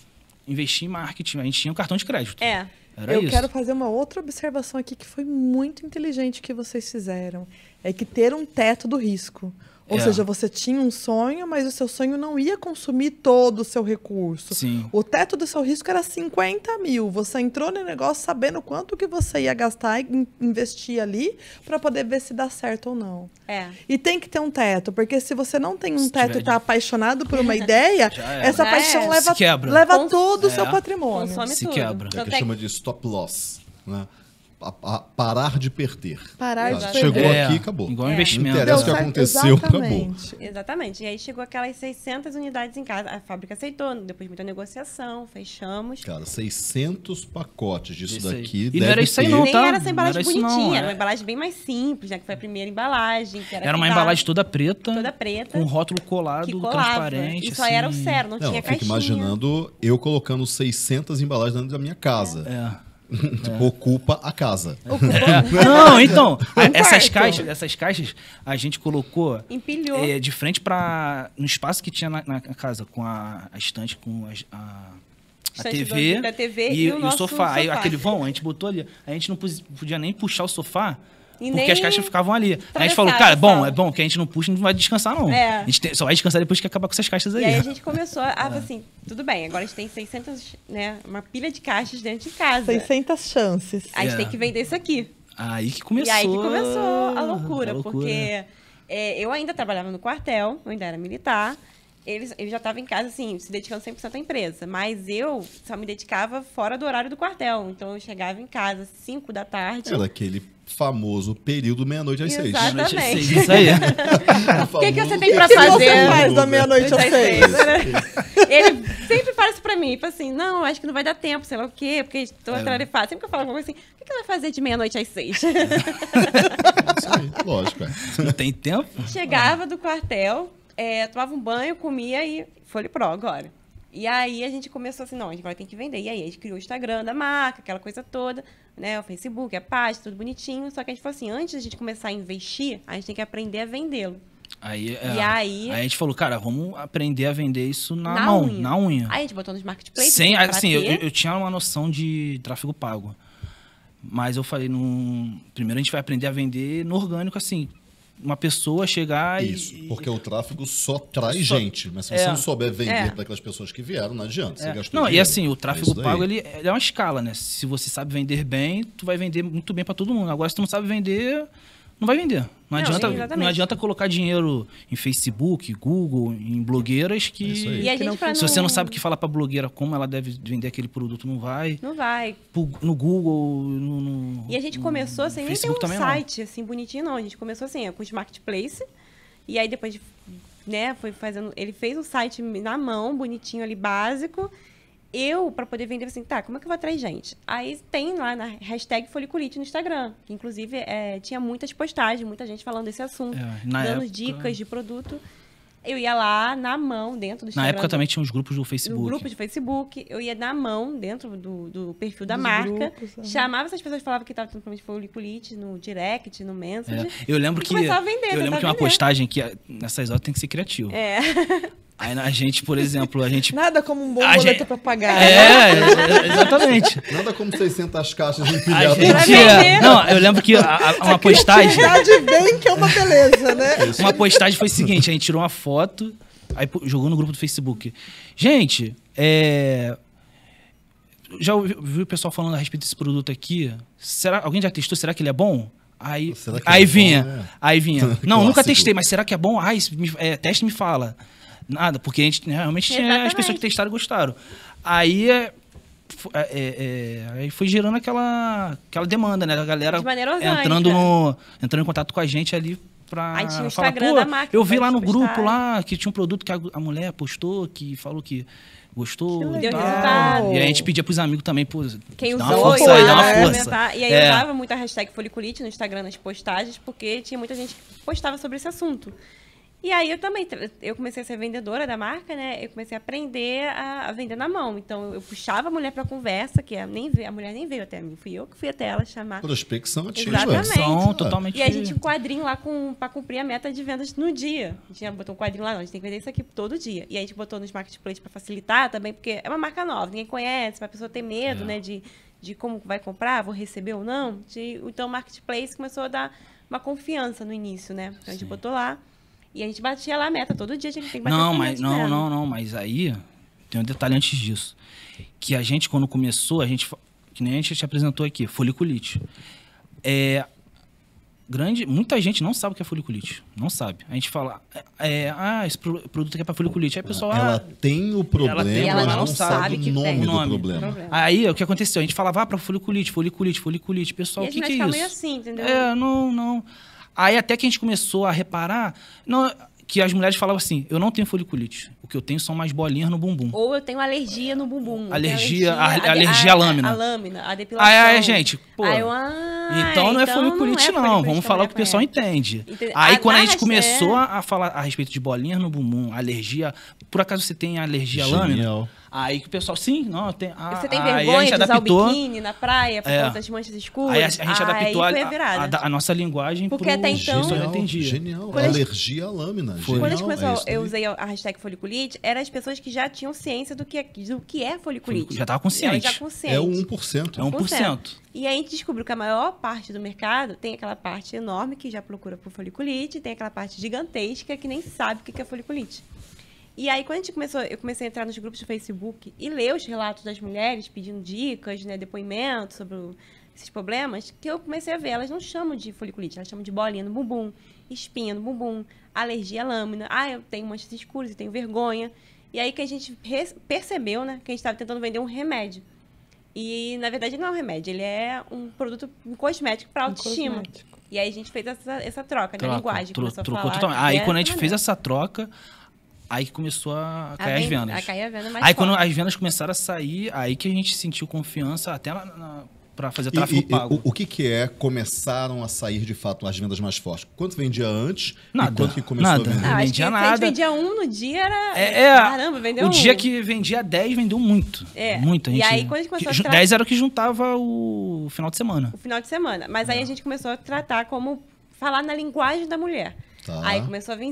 investir em marketing. A gente tinha um cartão de crédito. É. Era eu isso. quero fazer uma outra observação aqui que foi muito inteligente que vocês fizeram. É que ter um teto do risco. Ou é. seja, você tinha um sonho, mas o seu sonho não ia consumir todo o seu recurso. Sim. O teto do seu risco era 50 mil. Você entrou no negócio sabendo quanto que você ia gastar e investir ali para poder ver se dá certo ou não. É. E tem que ter um teto, porque se você não tem um teto e está apaixonado por uma ideia, essa paixão é. leva, leva todo o seu é. patrimônio. Consome se tudo. quebra. Então é o que chama de stop loss. Né? a, a parar de perder. Parar de perder. Chegou é, aqui acabou. Igual é. investimento. Não interessa o que aconteceu, exatamente, acabou. Exatamente. E aí chegou aquelas 600 unidades em casa. A fábrica aceitou, depois de muita negociação, fechamos. Cara, 600 pacotes disso isso daqui. E não era isso aí não, tá? Nem era essa embalagem era bonitinha. Não, é. Era uma embalagem bem mais simples, já Que foi a primeira embalagem. era, era uma embalagem toda preta. Toda preta. Com rótulo colado, transparente. Isso assim. aí era o assim. certo não, não tinha caixinha. Eu fico imaginando eu colocando 600 embalagens dentro da minha casa. É. ocupa a casa. Não, então, ah, essas caixas, essas caixas a gente colocou Empilhou. É, de frente para um espaço que tinha na, na casa com a, a, estante com a, a a TV, TV e, e, o, e o sofá. sofá. Aí, aquele vão, a gente botou ali. A gente não podia nem puxar o sofá e porque as caixas ficavam ali. Aí a gente falou, cara, bom, é bom, que a gente não puxa, não vai descansar, não. É. A gente tem, só vai descansar depois que acabar com essas caixas aí. E aí a gente começou a, é. assim, tudo bem, agora a gente tem 600, né, uma pilha de caixas dentro de casa. 600 chances. A gente tem é. que vender isso aqui. Aí que começou. E aí que começou a loucura, a loucura. porque é, eu ainda trabalhava no quartel, eu ainda era militar eles, eu já estava em casa, assim, se dedicando 100% à empresa. Mas eu só me dedicava fora do horário do quartel. Então eu chegava em casa às 5 da tarde. Era aquele famoso período meia-noite às 6. Meia -noite às seis, isso aí. o que, que você tem pra fazer? mais da meia-noite às 6? Ele sempre fala isso pra mim. Tipo assim, não, acho que não vai dar tempo, sei lá o quê. Porque tô é. atrarefada. Sempre que eu falo alguma coisa assim, o que, que vai fazer de meia-noite às 6? É isso aí, lógico. É. Não tem tempo? Chegava ah. do quartel é, tomava um banho, comia e foi pro agora. E aí a gente começou assim, não, a gente vai ter que vender. E aí a gente criou o Instagram da marca, aquela coisa toda, né? O Facebook, a página, tudo bonitinho. Só que a gente falou assim, antes da gente começar a investir, a gente tem que aprender a vendê-lo. Aí, é, aí, aí, a gente falou, cara, vamos aprender a vender isso na, na mão, unha. na unha. Aí a gente botou nos marketplaces. Sem, assim, eu, eu, tinha uma noção de tráfego pago. Mas eu falei, num, primeiro a gente vai aprender a vender no orgânico, assim, uma pessoa chegar Isso, e. Isso, porque o tráfego só traz só, gente, mas se é, você não souber vender é, para aquelas pessoas que vieram, não adianta. Você é, gastou não, dinheiro. e assim, o é tráfego pago ele, é, ele, é uma escala, né? Se você sabe vender bem, tu vai vender muito bem para todo mundo. Agora, se tu não sabe vender, não vai vender. Não, não adianta, não adianta colocar dinheiro em Facebook, Google, em blogueiras que. É aí, que não... Se você não sabe o que falar pra blogueira como ela deve vender aquele produto, não vai. Não vai. No Google, no. no e a gente começou assim, nem tem um site não. assim bonitinho, não. A gente começou assim, com os marketplace. E aí depois, né, foi fazendo. Ele fez um site na mão, bonitinho ali, básico eu, para poder vender, assim, tá, como é que eu vou atrair gente? Aí tem lá na hashtag foliculite no Instagram, que inclusive é, tinha muitas postagens, muita gente falando desse assunto, é, dando época... dicas de produto. Eu ia lá na mão, dentro do Instagram. Na época também tinha os grupos do Facebook. Grupos de Facebook. Eu ia na mão, dentro do, do perfil da Dos marca. Grupos, chamava essas pessoas, falava que estava tendo problema de foliculite no direct, no message. É. Eu lembro que. Começava a vender. Eu lembro que vender. uma postagem que nessas horas tem que ser criativo. É. Aí a gente, por exemplo, a gente. Nada como um bom boleto gente... pra pagar. É, é exatamente. Nada como 600 caixas empilhadas. Gente... Né? Não, eu lembro que a, a, uma postagem. bem que é uma beleza, né? Isso. Uma postagem foi o seguinte: a gente tirou uma foto, aí jogou no grupo do Facebook. Gente, é. Já ouvi, ouvi o pessoal falando a respeito desse produto aqui. Será, alguém já testou? Será que ele é bom? Aí, aí, é vinha, bom, né? aí vinha. Não, Clássico. nunca testei, mas será que é bom? Ai, me, é, teste me fala. Nada, porque a gente né, realmente tinha Exatamente. as pessoas que testaram gostaram. Aí é, é, é, é aí é, foi gerando aquela, aquela demanda, né? A galera entrando, no, entrando em contato com a gente ali pra. Aí tinha o falar, Instagram da marca. Eu vi lá no postar. grupo lá que tinha um produto que a, a mulher postou, que falou que gostou e E a gente pedia pros amigos também, pô, Quem dá usou, uma força aí, dá uma força. E aí né, tá? é. usava muito a hashtag foliculite no Instagram nas postagens, porque tinha muita gente que postava sobre esse assunto. E aí eu também, eu comecei a ser vendedora da marca, né? Eu comecei a aprender a, a vender na mão. Então eu puxava a mulher para conversa, que a, nem a mulher nem veio até mim, fui eu que fui até ela chamar. Prospecção ativa. Exatamente. São totalmente... E a gente um quadrinho lá com, para cumprir a meta de vendas no dia. A gente botou um quadrinho lá, não, a gente tem que vender isso aqui todo dia. E a gente botou nos marketplaces para facilitar também, porque é uma marca nova, ninguém conhece, a pessoa ter medo, é. né, de, de como vai comprar, vou receber ou não. De, então o marketplace começou a dar uma confiança no início, né? Então a gente botou lá. E a gente batia lá a meta. Todo dia a gente tem que bater Não, mas, não, não, não. Mas aí tem um detalhe antes disso. Que a gente, quando começou, a gente. Que nem a gente te apresentou aqui, foliculite. É, grande, muita gente não sabe o que é foliculite, não sabe. A gente fala, é, é ah, esse produto aqui é para foliculite. Aí a pessoal, ela ah, tem o problema, ela, tem, ela, não, não, sabe, sabe o nome, do nome. problema. Aí o que aconteceu? A gente falava, ah, para foliculite, foliculite, foliculite. Pessoal, o que, que é isso? Meio assim, entendeu? É, não, não. Aí até que a gente começou a reparar, não, que as mulheres falavam assim: eu não tenho foliculite. O que eu tenho são mais bolinhas no bumbum. Ou eu tenho alergia no bumbum. Alergia, alergia, a, a, alergia à lâmina. A, a lâmina, a depilação. Aí, aí gente, pô. Aí eu, ah, então não é então foliculite, não. É não. Vamos falar o que o é. pessoal entende. Entendi. Aí quando a gente começou é... a falar a respeito de bolinhas no bumbum, alergia. Por acaso você tem alergia à lâmina? Aí que o pessoal, sim, não, tem. A, ah, Você tem vergonha aí a gente de adaptou, usar o biquíni na praia por é. conta das manchas escuras? Aí a, a gente adaptou a, é a, a, nossa linguagem Porque até então. Genial, entendi. genial. Quando alergia à lâmina. Foi. Quando a gente começou, é eu né? usei a hashtag foliculite, eram as pessoas que já tinham ciência do que, do que é foliculite. Já estava consciente. consciente. É o 1%. É 1%. 1%. E aí a gente descobriu que a maior parte do mercado tem aquela parte enorme que já procura por foliculite, tem aquela parte gigantesca que nem sabe o que é foliculite. E aí, quando a gente começou, eu comecei a entrar nos grupos do Facebook e ler os relatos das mulheres pedindo dicas, né, depoimentos sobre esses problemas, que eu comecei a ver, elas não chamam de foliculite, elas chamam de bolinha no bumbum, espinha no bumbum, alergia à lâmina, ah, eu tenho manchas escuras, e tenho vergonha. E aí que a gente percebeu, né, que a gente estava tentando vender um remédio. E, na verdade, não é um remédio, ele é um produto um cosmético para autoestima. Um cosmético. E aí a gente fez essa, essa troca, né, troca né? A linguagem tro, começou a falar. Totalmente. Aí quando a gente fez essa troca, Aí que começou a, cair as vendas. A cair a venda mais aí forte. quando as vendas começaram a sair, aí que a gente sentiu confiança até lá na, para fazer tráfego e, e, pago. O, o, que, que é começaram a sair de fato as vendas mais fortes? Quanto vendia antes? Nada. E quanto que começou nada. a vender? Não, vendia nada. A gente vendia um no dia era. É, é Caramba, vendeu O um. dia que vendia 10 vendeu muito. É. Muito. A gente, e aí quando a gente começou que, a tratar. 10 era o que juntava o final de semana. O final de semana. Mas é. aí a gente começou a tratar como falar na linguagem da mulher. Tá. Aí começou a vir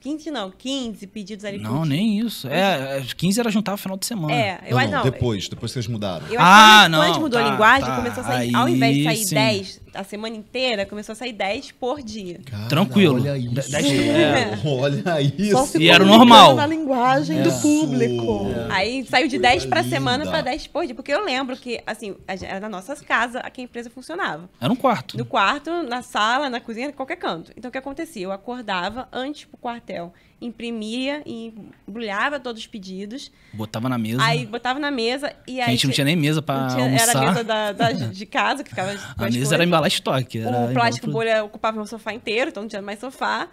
15 não, 15 pedidos ali. Não, nem isso. É, 15 é. era juntar o final de semana. É, eu não, não, não. Depois, depois vocês mudaram. Eu ah, acho que ah, não. Quando mudou tá, a linguagem, tá, começou a sair. Aí, ao invés de sair sim. 10, a semana inteira, começou a sair 10 por dia. Cara, Tranquilo. Olha isso. dez... É, é. Olha isso. e era normal. na linguagem é. do público. É. Aí saiu de 10 pra linda. semana pra 10 por dia. Porque eu lembro que, assim, era na nossa casa que a empresa funcionava. Era um quarto. No quarto, na sala, na cozinha, qualquer canto. Então o que acontecia? Eu acordava antes pro quartel imprimia e embrulhava todos os pedidos. Botava na mesa. Aí botava na mesa e aí. A gente não tinha nem mesa para almoçar. Era a mesa da, da, de casa que ficava. A mesa coisas. era embalar estoque. Era o plástico bolha ocupava meu sofá inteiro, então não tinha mais sofá.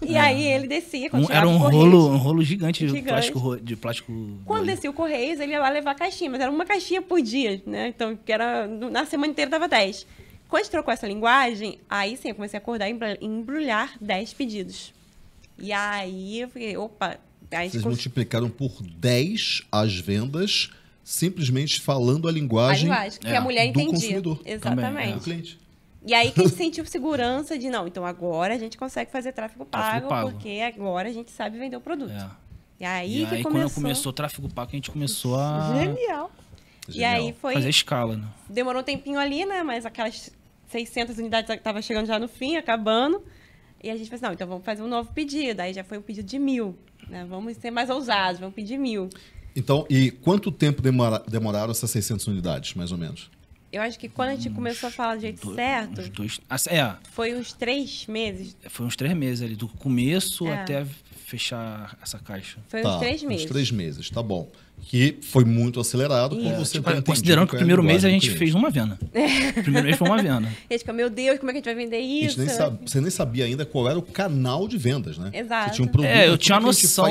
E é. aí ele descia quando um, Era um rolo, um rolo gigante, gigante. De, plástico, de plástico. Quando bolha. descia o Correios, ele ia lá levar a caixinha, mas era uma caixinha por dia, né? Então, que era. Na semana inteira dava 10. Quando a gente trocou essa linguagem, aí sim eu comecei a acordar e embrulhar 10 pedidos. E aí eu fiquei, opa. Aí Vocês cons... multiplicaram por 10 as vendas simplesmente falando a linguagem, a linguagem que é, a mulher entendia. consumidor. Exatamente. Também, é. E aí que a gente sentiu segurança de, não, então agora a gente consegue fazer tráfego pago, tráfego pago. porque agora a gente sabe vender o produto. É. E aí e que começou... quando começou o tráfego pago, a gente começou a... Genial. E aí foi... Fazer escala, né? Demorou um tempinho ali, né? Mas aquelas 600 unidades estavam chegando já no fim, acabando. E a gente pensou, assim, não, então vamos fazer um novo pedido. Aí já foi um pedido de mil. Né? Vamos ser mais ousados, vamos pedir mil. Então, e quanto tempo demora, demoraram essas 600 unidades, mais ou menos? Eu acho que quando a gente começou a falar do jeito dois, certo. Dois, ah, é, foi uns três meses. Foi uns três meses ali, do começo é. até fechar essa caixa. Foi tá, uns três meses. Uns três meses, tá bom que foi muito acelerado. Yeah. Como você tipo, tá considerando que o primeiro mês a gente fez uma venda. O primeiro mês foi uma venda. e a gente fica, meu Deus, como é que a gente vai vender isso? Nem sabe, você nem sabia ainda qual era o canal de vendas, né? Exato. Você tinha um produto, é, eu tinha é a noção,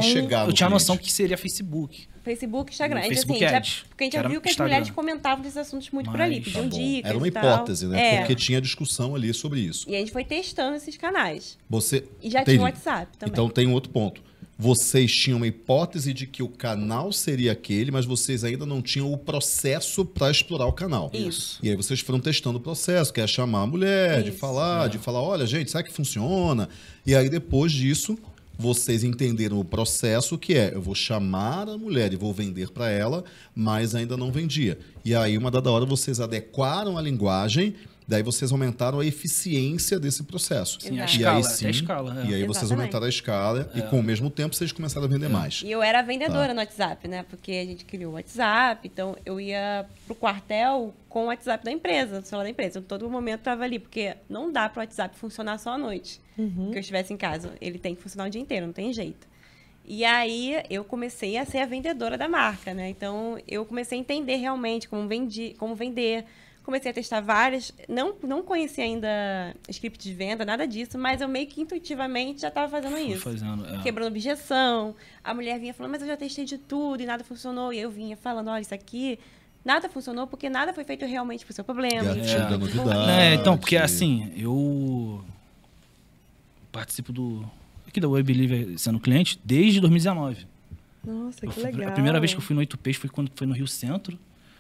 eu tinha a noção que seria Facebook. Facebook, Instagram. Assim, Facebook assim, já, porque a gente já viu que as mulheres comentavam desses assuntos muito Mas, por ali, pediam tá dicas. Era uma hipótese, né? É. Porque tinha discussão ali sobre isso. E a gente foi testando esses canais. Você. E já teve. tinha o WhatsApp também. Então tem um outro ponto vocês tinham uma hipótese de que o canal seria aquele, mas vocês ainda não tinham o processo para explorar o canal. Isso. E aí vocês foram testando o processo, que é chamar a mulher, Isso. de falar, é. de falar, olha, gente, será que funciona? E aí depois disso, vocês entenderam o processo que é, eu vou chamar a mulher e vou vender para ela, mas ainda não vendia. E aí uma dada hora vocês adequaram a linguagem Daí vocês aumentaram a eficiência desse processo. Sim, a escala, e aí sim, escala, é. E aí Exatamente. vocês aumentaram a escala é. e com o mesmo tempo vocês começaram a vender é. mais. E eu era vendedora tá. no WhatsApp, né? Porque a gente criou o WhatsApp, então eu ia pro quartel com o WhatsApp da empresa, do celular da empresa. Eu todo momento tava ali, porque não dá pro WhatsApp funcionar só à noite. Uhum. Que eu estivesse em casa, ele tem que funcionar o dia inteiro, não tem jeito. E aí eu comecei a ser a vendedora da marca, né? Então eu comecei a entender realmente como, vendi, como vender, comecei a testar várias. Não, não conhecia ainda script de venda, nada disso, mas eu meio que intuitivamente já estava fazendo isso. Fazendo, é. Quebrando objeção. A mulher vinha falando, mas eu já testei de tudo e nada funcionou. E eu vinha falando, olha, isso aqui nada funcionou porque nada foi feito realmente pro seu problema. É, é, novidade. é, então, porque assim, eu participo do aqui da WebLive sendo cliente desde 2019. Nossa, eu que fui, legal. A primeira vez que eu fui no 8 Peixe foi quando foi no Rio Centro.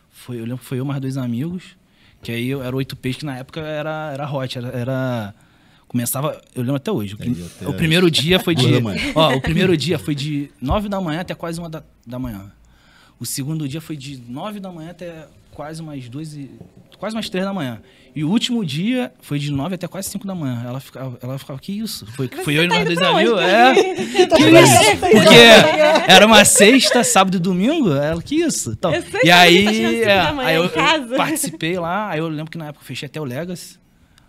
Foi, eu lembro que foi eu mais dois amigos. Que aí era oito peixes, que na época era, era hot, era, era começava, eu lembro até hoje. O, o primeiro dia foi de. ó, o primeiro dia foi de nove da manhã até quase uma da, da manhã. O segundo dia foi de nove da manhã até quase umas duas e. quase umas três da manhã. E o último dia foi de 9 até quase 5 da manhã. Ela ficava, ela ficava que isso? Foi, foi tá eu tá e mais dois amigos. É, que isso? Porque era uma sexta, sábado e domingo. Ela, que isso? Então, e aí, tá é, aí eu, eu, participei lá. Aí eu lembro que na época eu fechei até o Legacy.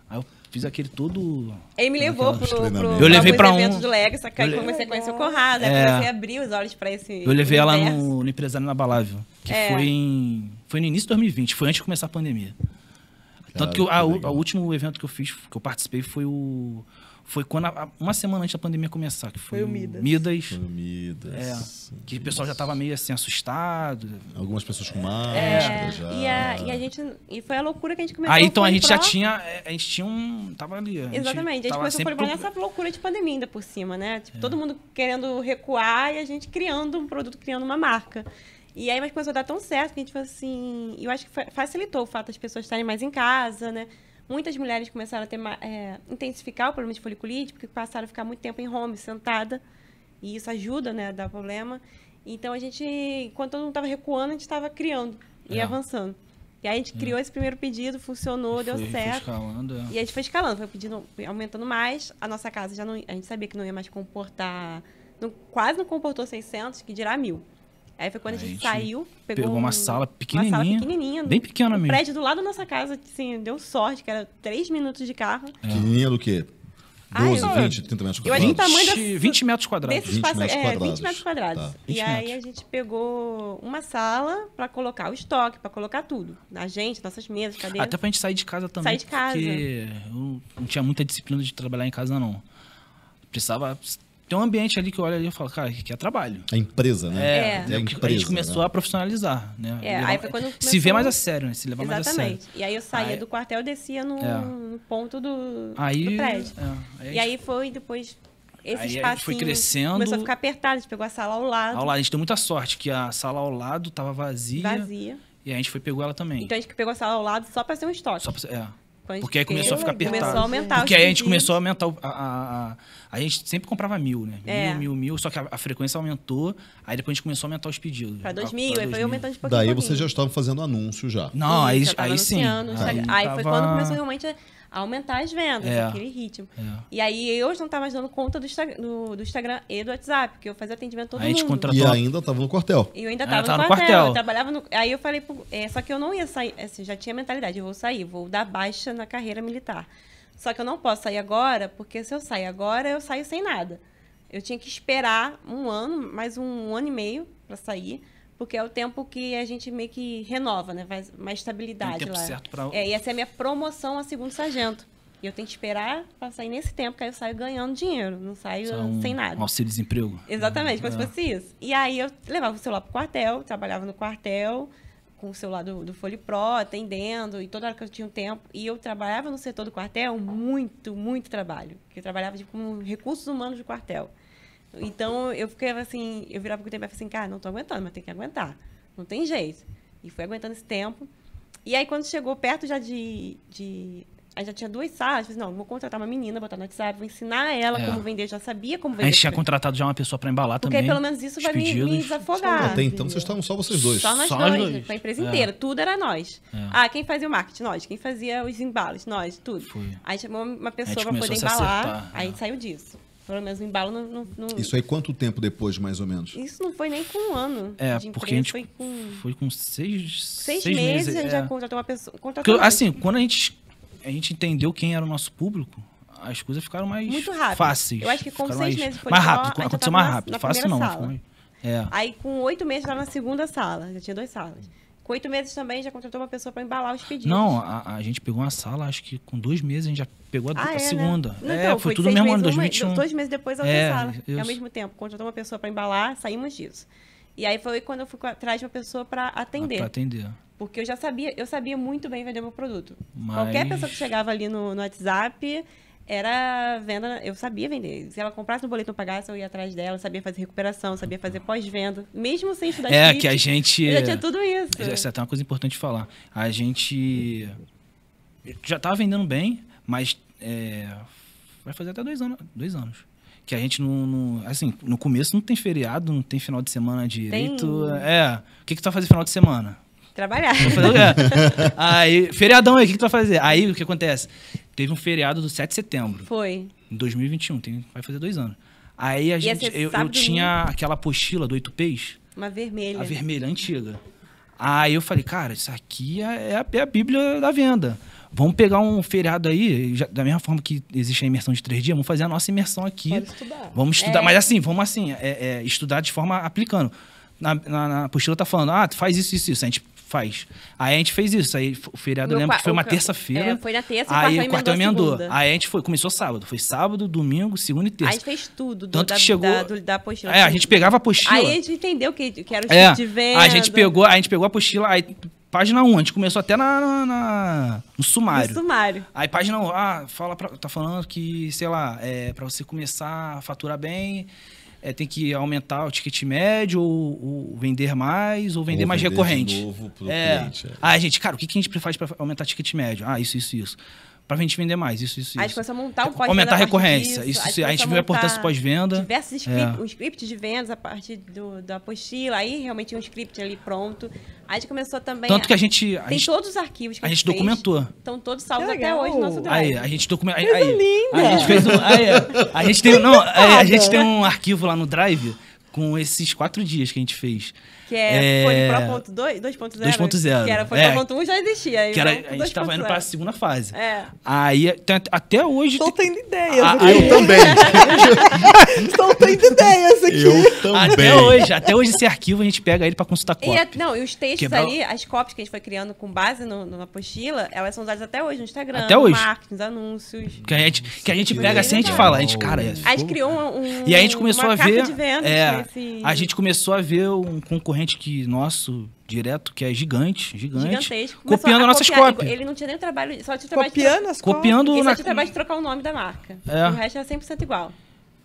Aí eu fiz aquele todo. Ele me levou pro, pro, pro eu levei pra um... do Legacy, aí le... comecei a conhecer o Conrado, é... aí comecei a abrir os olhos pra esse. Eu levei universo. ela no, no Empresário Inabalável, que é. foi, em, foi no início de 2020, foi antes de começar a pandemia. Tanto que, eu, a, ah, o último evento que eu fiz, que eu participei, foi o. Foi quando a, uma semana antes da pandemia começar, que foi, foi o Midas. Midas. Foi o Midas. É, que o pessoal já estava meio assim assustado. Algumas pessoas com é. máscara é, já. E a, e a gente. E foi a loucura que a gente começou Aí então a gente já tinha. É, a gente tinha um. Tava ali. A Exatamente. A gente começou a comprar pro... nessa loucura de pandemia ainda por cima, né? Tipo, é. todo mundo querendo recuar e a gente criando um produto, criando uma marca. E aí, mas começou a dar tão certo que a gente falou assim. Eu acho que facilitou o fato das pessoas estarem mais em casa, né? Muitas mulheres começaram a ter, é, intensificar o problema de foliculite, porque passaram a ficar muito tempo em home, sentada. E isso ajuda, né, a dar problema. Então a gente, enquanto todo mundo estava recuando, a gente estava criando e é. avançando. E aí a gente é. criou esse primeiro pedido, funcionou, foi, deu certo. Foi escalando, é. E a gente foi escalando, foi pedindo, aumentando mais. A nossa casa já não, a gente sabia que não ia mais comportar, não, quase não comportou 600, que dirá mil. Aí foi quando a gente, a gente saiu, pegou, pegou uma um, sala pequenininha. Uma sala pequenininha. Bem pequena um mesmo. prédio do lado da nossa casa, assim, deu sorte, que era três minutos de carro. É. Pequenininha do quê? 12, ah, 20, 30 tá metros quadrados. Eu, eu 20, 20 metros é, quadrados. 20 espaço, metros quadrados. 20 metros quadrados. Tá. 20 e aí metros. a gente pegou uma sala pra colocar o estoque, pra colocar tudo. A gente, nossas mesas, cadeiras. Até pra gente sair de casa também. Sair de casa. Porque eu não tinha muita disciplina de trabalhar em casa, não. Precisava tem um ambiente ali que eu olho ali e falo, cara, que é trabalho. A é empresa, né? É, é. é a, empresa, a gente começou né? a profissionalizar, né? É, levar, aí foi quando começou... Se vê mais a sério, né? Se levar Exatamente. mais a sério. Exatamente. E aí eu saía aí... do quartel, descia num é. ponto do, aí... do prédio. É, aí... E aí foi depois esse aí espacinho foi crescendo. Começou a ficar apertado, a gente pegou a sala ao lado. Ao lado, a gente deu muita sorte que a sala ao lado tava vazia. Vazia. E a gente foi pegou ela também. Então a gente pegou a sala ao lado só para ser um estoque. Só pra, é. Porque aí começou a ficar apertado. Começou a aumentar Porque aí a gente começou a aumentar. A, a, a, a gente sempre comprava mil, né? É. Mil, é. mil, mil. Só que a, a, frequência aumentou. Aí depois a gente começou a aumentar os pedidos. Pra dois mil, pra, pra aí foi aumentando de pouquinho. Daí você já estava fazendo anúncio já. Não, sim, aí, já aí sim. Aí, aí, foi quando começou realmente aumentar as vendas, é. aquele ritmo. É. E aí eu já não estava mais dando conta do, do, do, Instagram e do WhatsApp, porque eu fazia atendimento todo a gente mundo. E ainda estava no quartel. E eu ainda estava ah, no, no, quartel. quartel. Eu trabalhava no... Aí eu falei, é, só que eu não ia sair, assim, já tinha mentalidade, eu vou sair, vou dar baixa na carreira militar. Só que eu não posso sair agora, porque se eu sair agora, eu saio sem nada. Eu tinha que esperar um ano, mais um, um ano e meio para sair porque é o tempo que a gente meio que renova, né? mais estabilidade Tem tempo lá. Certo pra... É, e essa é a minha promoção a segundo sargento. E eu tenho que esperar para sair nesse tempo, que aí eu saio ganhando dinheiro, não saio é um, sem nada. Um auxílio-desemprego. Exatamente, como é. se fosse isso. E aí eu levava o celular pro quartel, trabalhava no quartel, com o celular do, do Folha Pro, atendendo, e toda hora que eu tinha um tempo. E eu trabalhava no setor do quartel, muito, muito trabalho. Porque eu trabalhava tipo, com recursos humanos do quartel. Então eu ficava assim, eu virava pro tempo e falei assim, cara, não tô aguentando, mas tem que aguentar. Não tem jeito. E fui aguentando esse tempo. E aí quando chegou perto já de. de aí já tinha duas salas, eu falei, assim, não, vou contratar uma menina, botar no WhatsApp, vou ensinar ela é. como vender, já sabia como vender. A gente tinha contratado já uma pessoa para embalar Porque também. Porque pelo menos isso vai me, me, desafogar. Até então vocês estavam só vocês dois. Só nós só dois, dois. a empresa é. inteira, tudo era nós. É. Ah, quem fazia o marketing? Nós. Quem fazia os embalos? Nós, tudo. Foi. Aí chamou uma pessoa para poder embalar, aí é. saiu disso pelo menos o embalo não, não, não, Isso aí quanto tempo depois, mais ou menos? Isso não foi nem com um ano. É, porque a gente foi com... Foi com seis, seis, seis meses, meses a gente é. já contratou uma pessoa. Contratou porque, assim, quando a gente, a gente entendeu quem era o nosso público, as coisas ficaram mais Muito rápido. fáceis. Eu acho que com seis mais, meses foi mais rápido. Só, aconteceu mais rápido. Na, na Fácil não. é. Aí com oito meses já na segunda sala, já tinha duas salas. Com oito meses também já contratou uma pessoa para embalar os pedidos. Não, a, a, gente pegou uma sala, acho que com dois meses a gente já pegou a, ah, a é, né? segunda. Né? é, então, foi, tudo mesmo ano, 2021. Dois meses depois a outra é, sala. Isso. ao mesmo tempo, contratou uma pessoa para embalar, saímos disso. E aí foi quando eu fui atrás de uma pessoa para atender. para atender. Porque eu já sabia, eu sabia muito bem vender meu produto. Mas... Qualquer pessoa que chegava ali no, no WhatsApp, era venda. Eu sabia vender. Se ela comprasse no boleto eu pagasse, eu ia atrás dela, sabia fazer recuperação, sabia fazer pós-venda, mesmo sem estudar. É, que a gente. Eu já tinha tudo isso. Essa é até uma coisa importante de falar. A gente já estava vendendo bem, mas é, vai fazer até dois anos. Dois anos que a gente não, não, Assim, no começo não tem feriado, não tem final de semana direito. Tem... É. O que, que tu vai fazer final de semana? Trabalhar. Fazer, é. aí, feriadão aí, o que, que tu vai fazer? Aí o que acontece? Teve um feriado do 7 de setembro. Foi. Em 2021, tem, vai fazer dois anos. Aí a gente, eu, eu tinha aquela apostila do 8Ps. Uma vermelha. A vermelha, antiga. Aí eu falei, cara, isso aqui é, é a, é a Bíblia da venda. Vamos pegar um feriado aí, já, da mesma forma que existe a imersão de três dias, vamos fazer a nossa imersão aqui. Pode estudar. Vamos estudar, é. mas assim, vamos assim, é, é estudar de forma aplicando. Na, na, na apostila tá falando, ah, faz isso, isso, isso. A gente faz. Aí a gente fez isso. Aí o feriado, eu lembro que foi uma terça-feira. É, foi na terça e Aí o quartão emendou. emendou. Aí a gente foi, começou sábado. Foi sábado, domingo, segunda e terça. Aí a gente fez tudo. Do, Tanto da, que chegou... Da, do, da apostila. É, a gente pegava a apostila. Aí a gente entendeu que, que era o é, de venda. A gente pegou, a gente pegou a apostila, aí página 1, a gente começou até na, na, na no sumário. No sumário. Aí página 1, ah, fala pra, tá falando que, sei lá, é, para você começar a faturar bem, é, tem que aumentar o ticket médio, ou, ou vender mais, ou vender ou mais vender recorrente. De novo pro é. Cliente, é. Ah, gente, cara, o que, que a gente faz para aumentar o ticket médio? Ah, isso, isso, isso para a gente vender mais. Isso, isso, isso. É, a gente começou a montar um pós-venda. Aumentar a recorrência. Disso. Isso, a gente, viu a importância pós-venda. Diversos scripts, é. um script de vendas a partir do, da apostila, aí realmente um script ali pronto. A gente começou também. Tanto que a gente. A tem gente, todos os arquivos que a gente, fez, documentou. Estão todos salvos até hoje no nosso drive. Aí, a gente documentou. Aí, aí, a gente fez um. Aí, a gente tem, não, a gente tem um arquivo lá no drive com esses quatro dias que a gente fez. Que é, é... Fone Pro 2.0. 2.0. Que era Fone é. Pro 1 já existia. Que era, então, a gente estava indo para a segunda fase. É. Aí, então, até hoje... Estou tendo ideias a, ah, aqui. Eu também. Estou tendo ideias aqui. Eu também. Até hoje, até hoje esse arquivo a gente pega ele para consultar cópia. E, é, não, e os textos ali, as cópias que a gente foi criando com base no, na apostila, elas são usadas até hoje no Instagram, até hoje. marketing, nos anúncios. Que a gente, que a gente pega assim e a gente fala, a gente, cara... É, a gente criou um, um, e a gente começou a ver... De é, esse... A gente começou a ver um concorrente concorrente que nosso direto, que é gigante, gigante. Gigantesco. Copiando a nossas copiar. cópias. Ele não tinha nem o trabalho, só tinha trabalho copiando de as copiando na... só tinha o trabalho de trocar o nome da marca. É. O resto era 100% igual.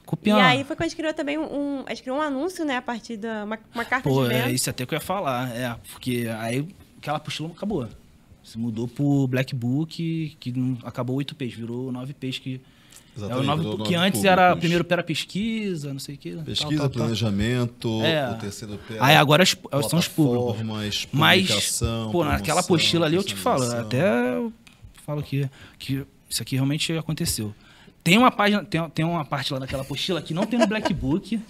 Copiando. E aí foi quando a gente criou também um, a gente criou um anúncio, né, a partir da uma, uma carta Pô, de venda. é isso até que eu ia falar, é, porque aí aquela apostila acabou. Se mudou pro Black Book, que não, acabou 8 peixes, virou 9 peixes que Exatamente. É o nome, porque que antes públicos. era primeiro era pesquisa, não sei o quê. Pesquisa, tal, tal, planejamento, É. o terceiro pé. Aí agora são os públicos. Mas, pô, naquela apostila ali eu te falo, até eu falo que, que isso aqui realmente aconteceu. Tem uma página, tem, tem uma parte lá daquela apostila que não tem no Black Book.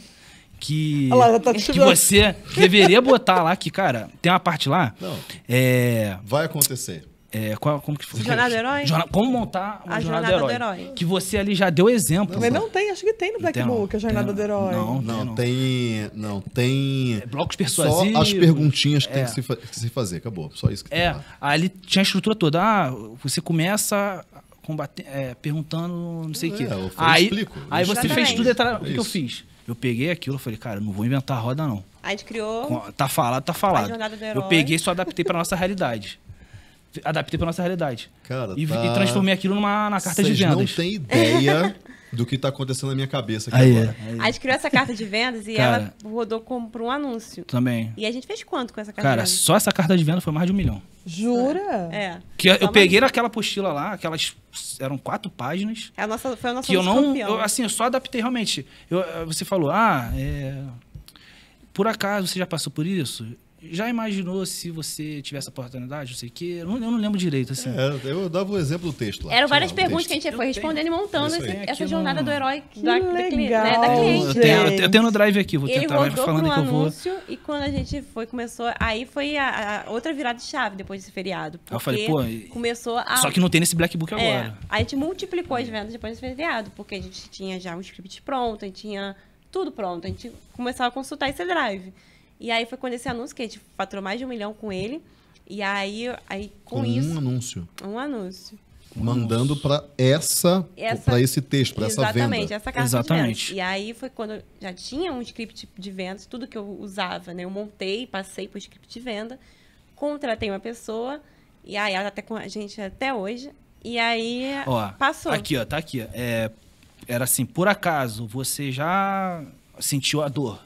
Que, lá, tá que você deveria botar lá que, cara, tem uma parte lá. Não. É... Vai acontecer. É, qual, como que foi? Jornada do Herói? como montar uma a jornada, jornada do, herói. do, herói. Que você ali já deu exemplo. Mas não tem, acho que tem no Black tem, Book a é Jornada tem, do Herói. Não, não, tem. Não, tem. É, blocos persuasivos. Só as perguntinhas que é. tem que se, fazer, acabou. Só isso que é, tem. É, ali tinha a estrutura toda. Ah, você começa combater, é, perguntando não sei o é, quê. Eu aí, explico. Aí você Exatamente. fez tudo detalhado. O que, que eu fiz? Eu peguei aquilo, eu falei, cara, não vou inventar roda, não. A gente criou. Tá falado, tá falado. Eu peguei e só adaptei pra nossa realidade adaptei para nossa realidade. Cara, e, tá... e transformei aquilo numa, na carta Cês de vendas. Vocês não têm ideia do que tá acontecendo na minha cabeça aqui aí, agora. É, aí. A gente criou essa carta de vendas e cara, ela rodou como um anúncio. Também. E a gente fez quanto com essa carta Cara, de vendas? só essa carta de venda foi mais de um milhão. Jura? É. é. Que eu, eu peguei aquela apostila lá, aquelas eram quatro páginas. É a nossa, foi a nossa que eu não, eu, assim, eu só adaptei realmente. Eu, eh, você falou, ah, é, por acaso você já passou por isso? já imaginou se você tivesse a oportunidade, não sei o quê? Eu não, eu não lembro direito, assim. É, eu dava o um exemplo do texto lá. Eram várias lá, perguntas que a gente foi eu respondendo tenho. e montando esse, essa jornada no... do herói da, da, cliente, né, da cliente. Eu tenho, eu tenho no drive aqui, vou tentar. Ele falando que eu vou... anúncio e quando a gente foi, começou... Aí foi a, a outra virada de chave depois desse feriado. Porque eu falei, pô... Começou a... Só que não tem nesse Black Book é, agora. É, a gente multiplicou as vendas depois desse feriado, porque a gente tinha já um script pronto, a gente tinha tudo pronto. A gente começava a consultar esse drive. E aí foi quando esse anúncio, que a gente faturou mais de um milhão com ele. E aí, aí com, com isso. Um anúncio. Um anúncio. Mandando para essa, essa para esse texto, para essa venda. Exatamente, essa carta Exatamente. E aí foi quando já tinha um script de vendas, tudo que eu usava, né? Eu montei, passei para o script de venda, contratei uma pessoa, e aí ela até tá com a gente até hoje, e aí ó, passou. Aqui, ó, tá aqui. É, era assim, por acaso você já sentiu a dor?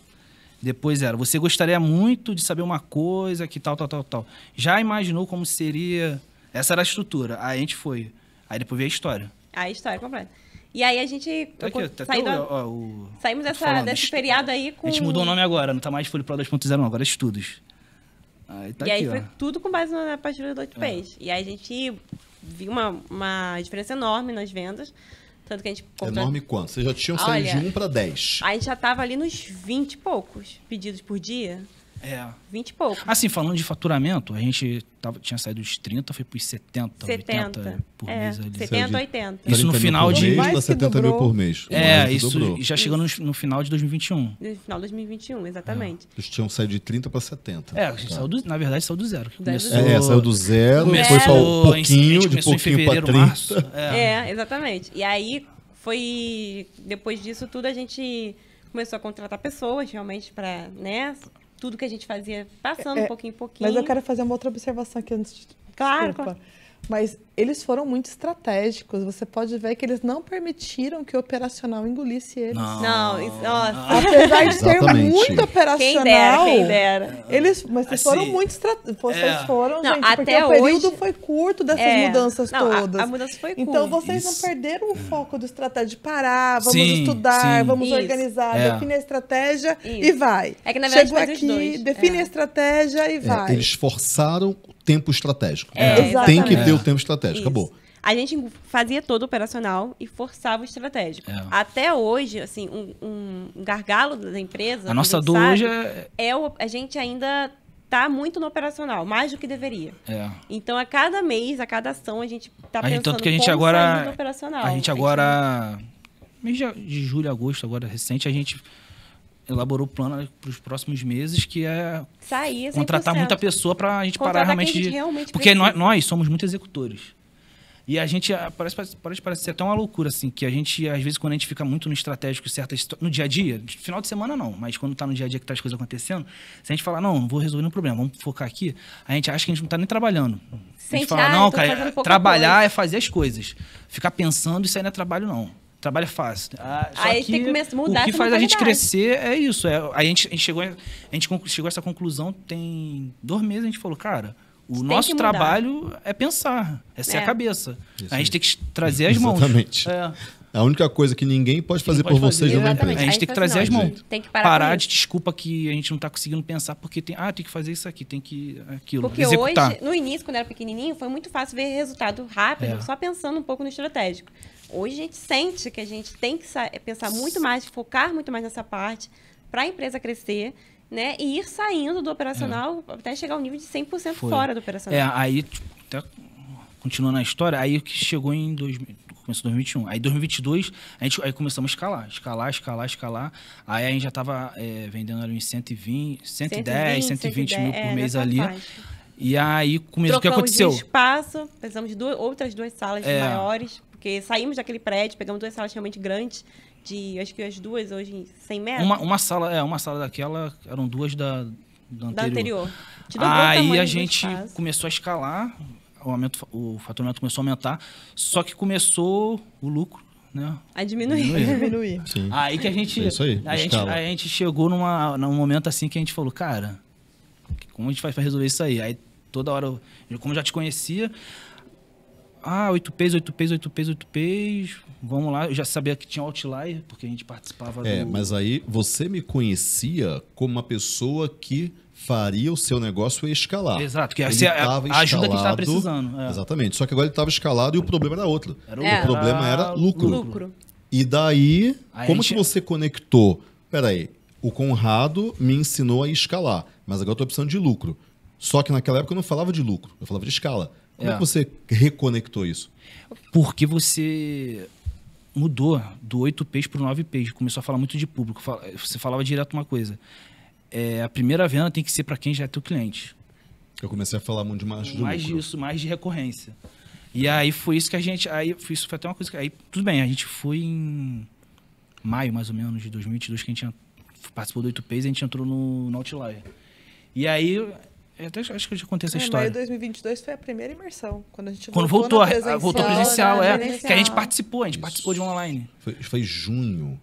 Depois era, você gostaria muito de saber uma coisa que tal, tal, tal, tal. Já imaginou como seria. Essa era a estrutura. Aí a gente foi. Aí depois veio a história. A história completa. E aí a gente. Tá aqui, tá saiu do, o, saímos dessa, falando, desse estudo. feriado aí com. A gente mudou o nome agora, não tá mais Folha Pro 2.0, não, agora é Estudos. Aí tá e aqui, aí ó. foi tudo com base na, pastilha do 8 é. E aí a gente viu uma, uma diferença enorme nas vendas. Tanto que a gente é comprou... Enorme quanto? Vocês já tinham saído de 1 para 10. A gente já estava ali nos 20 e poucos pedidos por dia. É. 20 e pouco. Assim, falando de faturamento, a gente tava, tinha saído dos 30, foi pros 70, 70 80 por é, mês ali. 70, 80. Isso é é, no final de. Mês, mais 70 dobrou. mil por mês. É, isso dobrou. já chegando isso. no final de 2021. No final de 2021, exatamente. É. Eles tinham saído de 30 para 70. É, a gente tá. saiu do, na verdade saiu do zero. Começou, é, é, saiu do zero, começou, foi só um pouquinho, de pouquinho para 30. é. é, exatamente. E aí foi. Depois disso tudo, a gente começou a contratar pessoas realmente para né, tudo que a gente fazia, passando é, um pouquinho em pouquinho. Mas eu quero fazer uma outra observação aqui antes de. Claro, claro mas eles foram muito estratégicos. Você pode ver que eles não permitiram que o operacional engolisse eles. Não, não isso, nossa. Ah. Apesar de ser muito operacional. Quem dera, quem dera. Eles, mas eles assim, foram muito estratégicos. Vocês é. foram, não, gente, até o período hoje, foi curto dessas é. mudanças não, todas. A, a, mudança foi então, curta. Então vocês isso. não perderam o foco do estratégia de parar, vamos sim, estudar, sim. vamos isso. organizar, é. definir a estratégia e vai. É que na verdade Chegou aqui, define é. a estratégia e é, vai. Eles forçaram tempo estratégico. É, tem que ter o tempo estratégico. Isso. Acabou. A gente fazia todo operacional e forçava o estratégico. É. Até hoje, assim, um, um, gargalo da empresa. A nossa dor hoje é. é o, a gente ainda tá muito no operacional, mais do que deveria. É. Então, a cada mês, a cada ação, a gente tá a pensando gente, tanto que a gente agora, no operacional. A gente agora. Mês de julho, agosto, agora recente, a gente elaborou o plano né, para os próximos meses, que é Sair, contratar muita pessoa para a gente parar realmente de. Realmente porque nós, nós, somos muito executores. E a gente, ah, parece, parece, parece ser até uma loucura, assim, que a gente, às vezes, quando a gente fica muito no estratégico, certas, no dia a dia, final de semana não, mas quando está no dia a dia que tá as coisas acontecendo, se a gente falar, não, não vou resolver nenhum problema, vamos focar aqui, a gente acha que a gente não está nem trabalhando. Sente, a gente fala, ah, não, cara, trabalhar coisa. é fazer as coisas. Ficar pensando, isso aí não é trabalho, não trabalha fácil. Né? Ah, aí que tem que mudar O que faz a gente crescer é isso. É, a, gente, a gente, chegou, a gente chegou a essa conclusão tem dois meses, a gente falou, cara, o nosso trabalho é pensar, é ser é. a é. cabeça. Isso a gente tem que trazer as mãos. Exatamente. É. A única coisa que ninguém pode fazer ninguém por pode vocês fazer. numa empresa. A gente, a gente tem que trazer não, as assim, mãos. Tem que parar, parar de desculpa que a gente não está conseguindo pensar porque tem, ah, tem que fazer isso aqui, tem que aquilo, Porque executar. hoje, no início, quando era pequenininho, foi muito fácil ver resultado rápido, é. só pensando um pouco no estratégico hoje a gente sente que a gente tem que pensar muito mais, focar muito mais nessa parte para a empresa crescer. Né? E ir saindo do operacional é. até chegar ao nível de 100% Foi. fora do operacional. É, aí, até continuando a história, aí que chegou em 2000, começo de 2021. Aí 2022, a gente, aí começamos a escalar, escalar, escalar, escalar. Aí a gente já estava é, vendendo ali uns 120, 110, 120, 120 mil por é, mês ali. Parte. E aí, começou o que aconteceu? Trocamos espaço, precisamos de duas, outras duas salas é, maiores. Porque saímos daquele prédio, pegamos duas salas realmente grandes, de acho que as duas hoje 100 metros. Uma, uma sala, é, uma sala daquela, eram duas da, da anterior. Da anterior. Aí a gente começou a escalar, o, aumento, o faturamento começou a aumentar, só que começou o lucro né? A diminuir. diminuir. diminuir. Aí que a gente, é aí, a, gente a gente chegou numa, num momento assim que a gente falou, cara, como a gente faz para resolver isso aí? Aí toda hora, eu, como eu já te conhecia, ah, 8 P's, 8 P's, 8 P's, 8 P's, vamos lá. Eu já sabia que tinha Outlier, porque a gente participava É, do... mas aí você me conhecia como uma pessoa que faria o seu negócio escalar. Exato, que essa é a, a ajuda que estava precisando. É. Exatamente, só que agora ele estava escalado e o problema era outro. Era o, é. problema era lucro. lucro. E daí, aí como gente... que você conectou? Peraí, o Conrado me ensinou a escalar, mas agora eu estou precisando de lucro. Só que naquela época eu não falava de lucro, eu falava de escala. Como é. é que você reconectou isso? Porque você mudou do 8Ps para o 9Ps. Começou a falar muito de público. Você falava direto uma coisa. É, a primeira venda tem que ser para quem já é teu cliente. Eu comecei a falar muito de mais de Mais lucro. disso, mais de recorrência. E aí foi isso que a gente... Aí foi, isso foi até uma coisa que... Aí, tudo bem, a gente foi em maio, mais ou menos, de 2022, que a gente participou do 8Ps e a gente entrou no, no Outlier. E aí é, até acho que eu já contei essa é, história. Maio de 2022 foi a primeira imersão. Quando a gente quando voltou, voltou presencial, ah, voltou presencial né, é, presencial. que a gente participou, a gente Isso. participou de online. Foi, foi junho.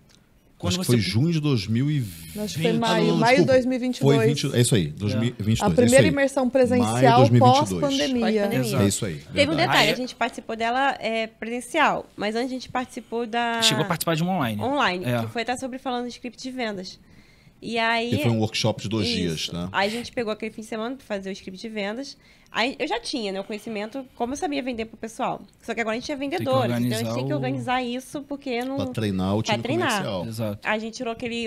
Quando que foi junho de 2020. Acho que foi ah, maio, maio de 2022. Foi 20, é isso aí, 2022. É. A é primeira imersão presencial pós-pandemia. é isso aí. Teve um detalhe, a gente participou dela é, presencial, mas antes a gente participou da... Chegou a participar de uma online. Online, é. que foi até sobre falando de script de vendas. E aí. Que foi um workshop de dois isso. dias, né? Aí a gente pegou aquele fim de semana para fazer o script de vendas. Aí eu já tinha, né, o conhecimento, como eu sabia vender pro pessoal. Só que agora a gente é vendedor, então a gente tinha que organizar o... isso, porque não. Pra treinar o time pra treinar. comercial. Exato. A gente tirou aquele.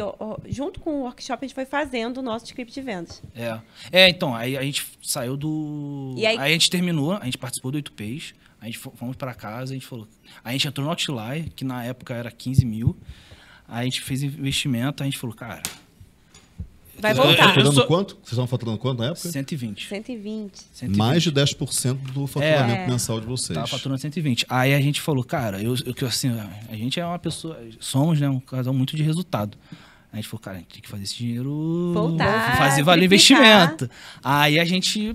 Junto com o workshop, a gente foi fazendo o nosso script de vendas. É. É, então, aí a gente saiu do. E aí... aí a gente terminou, a gente participou do 8 Pays. A gente fomos para casa, a gente falou. A gente entrou no Outlier, que na época era 15 mil. Aí a gente fez investimento, a gente falou, cara, Vai voltar. Faturando sou... quanto? Vocês estavam faturando quanto na época? 120. 120. Mais de 10% do faturamento é. mensal de vocês. Estava faturando 120. Aí a gente falou, cara, eu, eu assim, a gente é uma pessoa, somos, né, um casal muito de resultado. A gente falou, cara, a gente tem que fazer esse dinheiro voltar, fazer valer investimento. Aí a gente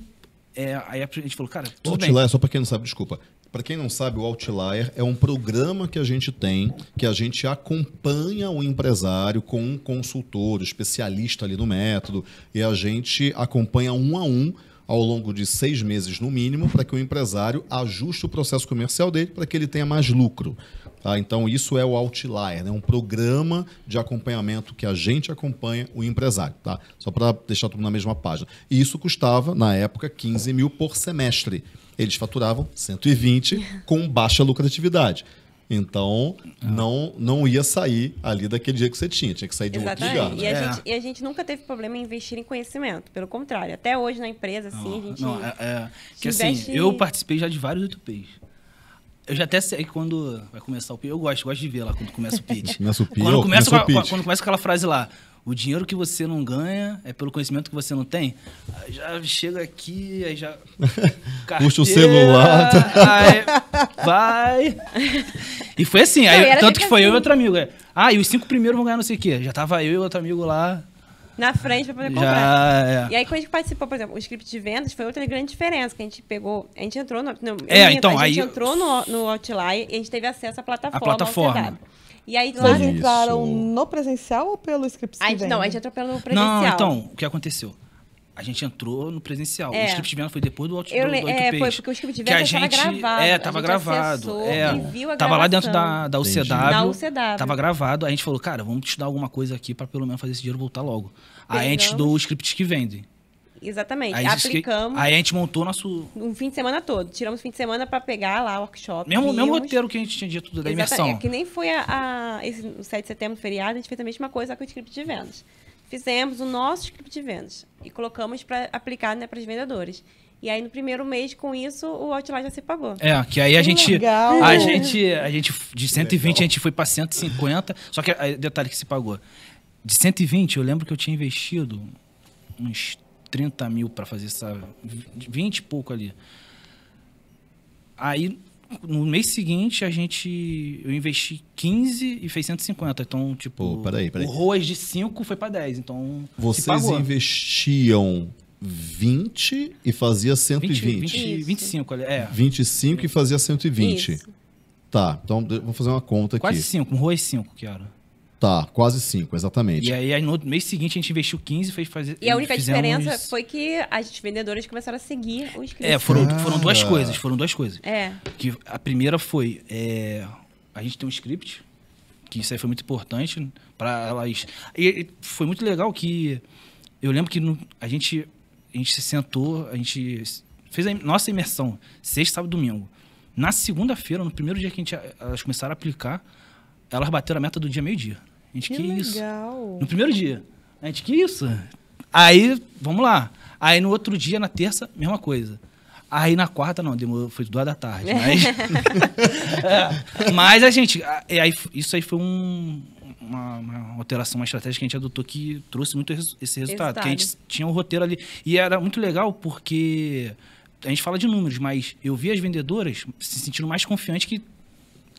é, aí a gente falou, cara, tudo Outlet, bem. só pra quem não sabe, desculpa. Para quem não sabe, o Outlier é um programa que a gente tem, que a gente acompanha o empresário com um consultor, um especialista ali no método, e a gente acompanha um a um ao longo de seis meses no mínimo, para que o empresário ajuste o processo comercial dele para que ele tenha mais lucro. Tá? Então, isso é o Outlier, é né? um programa de acompanhamento que a gente acompanha o empresário. Tá? Só para deixar tudo na mesma página. E isso custava, na época, 15 mil por semestre eles faturavam 120 com baixa lucratividade. Então, ah. não não ia sair ali daquele dia que você tinha, tinha que sair de Exatamente. outro lugar. Né? E, a né? é. gente, e a gente nunca teve problema em investir em conhecimento, pelo contrário. Até hoje na empresa, assim, não, a gente. Não, é, é. Que assim, investe... assim, eu participei já de vários UTPs. Eu já até sei quando vai começar o pitch. Eu gosto, gosto de ver lá quando começa o pitch. Começa o pitch. Quando, começa, começa, o pitch. quando começa aquela frase lá, o dinheiro que você não ganha é pelo conhecimento que você não tem. Aí já chega aqui, aí já. Carteira, Puxa o celular. Aí vai. E foi assim. Aí, não, tanto que foi assim. eu e outro amigo. É. Ah, e os cinco primeiros vão ganhar não sei o quê. Já tava eu e outro amigo lá. Na frente pra poder já, comprar. É. E aí, quando a gente participou, por exemplo, o script de vendas foi outra grande diferença, que a gente pegou. A gente entrou no. no é, então, a gente aí... entrou no, no Outlier e a gente teve acesso à plataforma. A plataforma. E aí Vocês lá... entraram no presencial ou pelo script Aí Não, a gente entrou pelo presencial. Não, então, o que aconteceu? A gente entrou no presencial. É. O script vendo foi depois do outdoor. Eu, do, é, foi porque o script vendo estava gravado. É, estava gravado. É, viu a tava lá dentro da, da UCW. Da UCW. Tava gravado. A gente falou, cara, vamos te dar alguma coisa aqui para pelo menos fazer esse dinheiro voltar logo. Aí a gente estudou o script que vende. Exatamente. Aí Aplicamos. A gente, aí a gente montou nosso. Um fim de semana todo. Tiramos fim de semana para pegar lá o workshop. Mesmo, ríamos. mesmo roteiro que a gente tinha dito da Exatamente. imersão. É, que nem foi a, a, esse 7 de setembro, feriado, a gente fez a mesma coisa com o script de vendas. Fizemos o nosso script de vendas e colocamos para aplicar né, para os vendedores. E aí no primeiro mês com isso o Outlier já se pagou. É, que aí a gente legal. a gente a gente de 120 legal. a gente foi para 150, só que detalhe que se pagou. De 120, eu lembro que eu tinha investido uns 30 mil para fazer essa. 20 e pouco ali. Aí, no mês seguinte, a gente. Eu investi 15 e fez 150. Então, tipo. Pô, peraí, peraí. O ROAS de 5 foi para 10. Então. Vocês investiam 20 e fazia 120. 20, 20, 25, é. 25 e fazia 120. Isso. Tá, então vou fazer uma conta Quase aqui. Quase 5, um ROAS 5 que era. Tá, quase 5, exatamente. E aí, aí, no mês seguinte a gente investiu 15 fez fazer. E a única diferença foi que as vendedoras começaram a seguir os é, clientes. É, foram, ah. foram duas ah. coisas, foram duas coisas. É. Que a primeira foi. É, a gente tem um script, que isso aí foi muito importante para elas. E foi muito legal que. Eu lembro que no, a gente. A gente se sentou, a gente fez a nossa imersão, sexta, sábado domingo. Na segunda-feira, no primeiro dia que a gente, elas começaram a aplicar, elas bateram a meta do dia meio-dia. A gente, que, que isso? No primeiro dia. A gente, que isso? Aí, vamos lá. Aí no outro dia, na terça, mesma coisa. Aí na quarta, não, demorou, foi duas da tarde. Mas, é, mas a gente, aí, isso aí foi um, uma, uma, alteração, uma estratégia que a gente adotou que trouxe muito esse resultado. resultado. Que a gente tinha um roteiro ali. E era muito legal porque a gente fala de números, mas eu vi as vendedoras se sentindo mais confiante que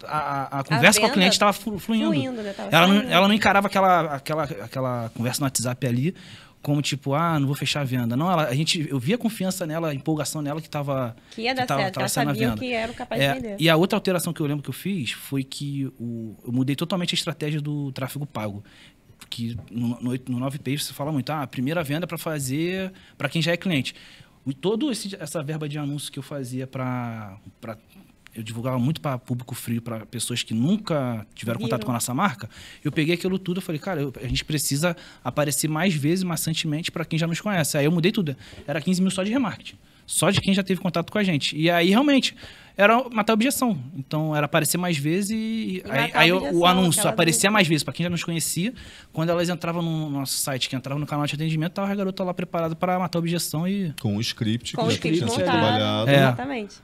a, a conversa a com a cliente estava fluindo. fluindo né? tava ela, não, ela, não, encarava aquela, aquela, aquela conversa no WhatsApp ali como tipo, ah, não vou fechar a venda. Não, ela, a gente, eu via confiança nela, empolgação nela que estava que ia dar que tava, certo, tava ela sabia que era o capaz é, de vender. E a outra alteração que eu lembro que eu fiz foi que o, eu mudei totalmente a estratégia do tráfego pago que no, no, no 9 você fala muito, ah, a primeira venda para fazer para quem já é cliente. E toda essa verba de anúncio que eu fazia para eu divulgava muito para público frio, para pessoas que nunca tiveram Viram. contato com a nossa marca. Eu peguei aquilo tudo e falei, cara, eu, a gente precisa aparecer mais vezes maçantemente para quem já nos conhece. Aí eu mudei tudo. Era 15 mil só de remarketing. Só de quem já teve contato com a gente. E aí, realmente, era matar a objeção. Então, era aparecer mais vezes e. e aí, aí objeção, o anúncio aparecia mais vezes, para quem já nos conhecia. Quando elas entravam no nosso site, que entravam no canal de atendimento, tava a garota lá preparada para matar a objeção e. Com o script, com, o script, script montado, trabalhado. É. Exatamente.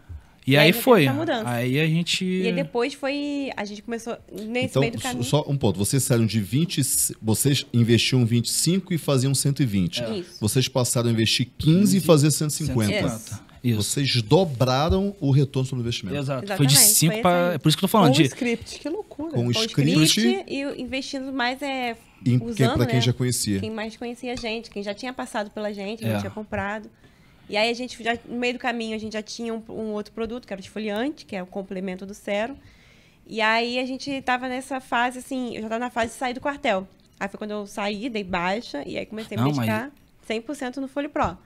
E, e aí, aí foi. Tá aí a gente. E aí depois foi. A gente começou nesse então, meio do caminho. Só um ponto. Vocês saíram de 20. Vocês investiam 25 e faziam 120. É. Isso. Vocês passaram a investir 15 e fazer 150. 150. Isso. Vocês dobraram o retorno sobre o investimento. Exato. Exatamente. Foi de 5 para. É por isso que eu tô falando. Com de... o script, que loucura. Com, o script. Com o script e investindo mais é. Em, usando, quem, pra quem né? já conhecia. Quem mais conhecia a gente, quem já tinha passado pela gente, quem é. já tinha comprado. E aí a gente, já, no meio do caminho, a gente já tinha um, um outro produto, que era o esfoliante, que é o complemento do cero E aí a gente estava nessa fase, assim, eu já estava na fase de sair do quartel. Aí foi quando eu saí, dei baixa, e aí comecei a me dedicar mas... 100% no Folio Pro.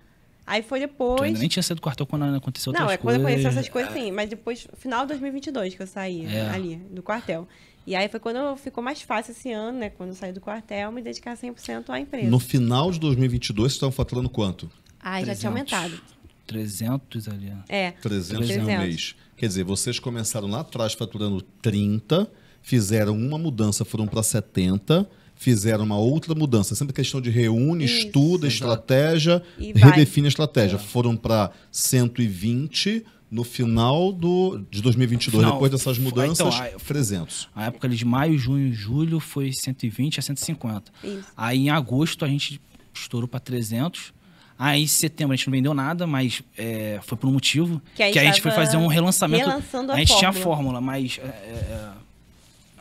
Aí foi depois. Tu ainda nem tinha saído do quartel quando aconteceu Não, é quando coisas. conheci essas coisas, sim. Mas depois, final de 2022, que eu saí é. ali, do quartel. E aí foi quando ficou mais fácil esse ano, né? Quando eu saí do quartel, me dedicar 100% à empresa. No final de 2022, vocês estavam faturando quanto? Ah, já tinha aumentado. 300 ali. É. 300, 300 no mês. Quer dizer, vocês começaram lá atrás faturando 30, fizeram uma mudança, foram para 70, fizeram uma outra mudança. É sempre questão de reúne, Isso, estuda, exato. estratégia, redefine a estratégia. É. Foram para 120 no final do, de 2022, final, depois dessas ah, então, mudanças, então, a, 300. A época de maio, junho, julho foi 120 a 150. Isso. Aí em agosto a gente estourou para 300 Aí, em setembro, a gente não vendeu nada, mas é, foi por um motivo. Que, que a gente foi fazer um relançamento. A, a, gente fórmula. tinha a fórmula, mas. É, é, é,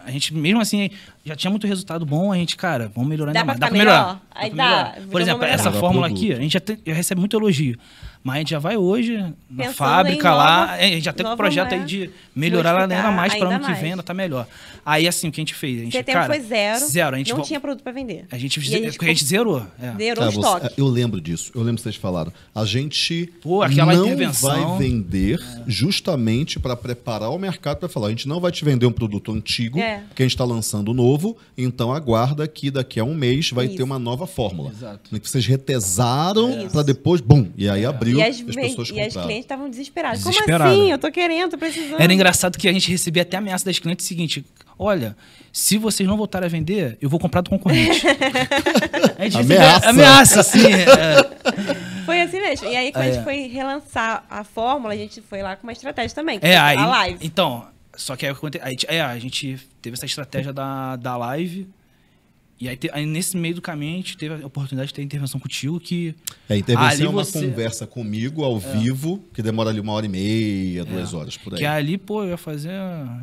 a gente, mesmo assim, já tinha muito resultado bom, a gente, cara, vamos melhorar ainda mais. Dá pra melhorar. Aí dá. Pra melhorar. dá Por exemplo, essa dá fórmula aqui, a gente já, tem, já, recebe muito elogio. Mas a gente já vai hoje na Pensando fábrica nova, lá, a gente já tem um projeto aí de melhorar ela ainda mais para ano mais. que vem, ainda tá melhor. Aí assim, o que a gente fez? A gente, cara, foi zero. Zero. A gente não tinha produto para vender. A gente, a gente, a gente zerou. É. Zerou tá, o estoque. Você, eu lembro disso, eu lembro que vocês falaram. A gente Pô, não vai vender é. justamente para preparar o mercado para falar, a gente não vai te vender um produto antigo, é. porque a gente está lançando novo novo, então aguarda que daqui a um mês vai Isso. ter uma nova fórmula. Exato. Né, que vocês retesaram para depois, bum, e aí é. abriu e as, as pessoas E as clientes estavam desesperadas. Como assim? Eu tô querendo, tô precisando. Era engraçado que a gente recebia até ameaça das clientes seguinte, olha, se vocês não voltarem a vender, eu vou comprar do concorrente. ameaça. ameaça, assim. É. Foi assim mesmo. E aí, quando a gente é. foi relançar a fórmula, a gente foi lá com uma estratégia também. é, aí, a live. Então, só que aí, a gente, é, a gente teve essa estratégia da, da live. E aí, te, aí, nesse meio do caminho, a gente teve a oportunidade de ter intervenção contigo que. É, a intervenção é uma você... conversa comigo ao é. vivo, que demora ali uma hora e meia, é. duas horas por aí. Que ali, pô, eu ia fazer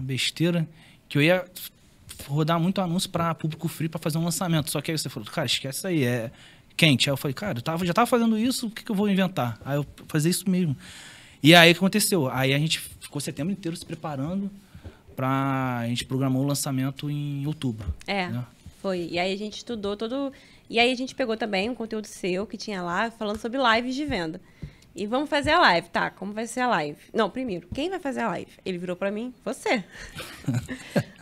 besteira, que eu ia rodar muito anúncio para público free para fazer um lançamento. Só que aí você falou, cara, esquece aí, é quente. Aí eu falei, cara, eu tava, já tava fazendo isso, o que, que eu vou inventar? Aí eu fazer isso mesmo. E aí o que aconteceu? Aí a gente ficou setembro inteiro se preparando para a gente programou o lançamento em outubro. É. Né? Foi. E aí a gente estudou todo. E aí a gente pegou também um conteúdo seu que tinha lá falando sobre lives de venda. E vamos fazer a live, tá? Como vai ser a live? Não, primeiro, quem vai fazer a live? Ele virou para mim, você.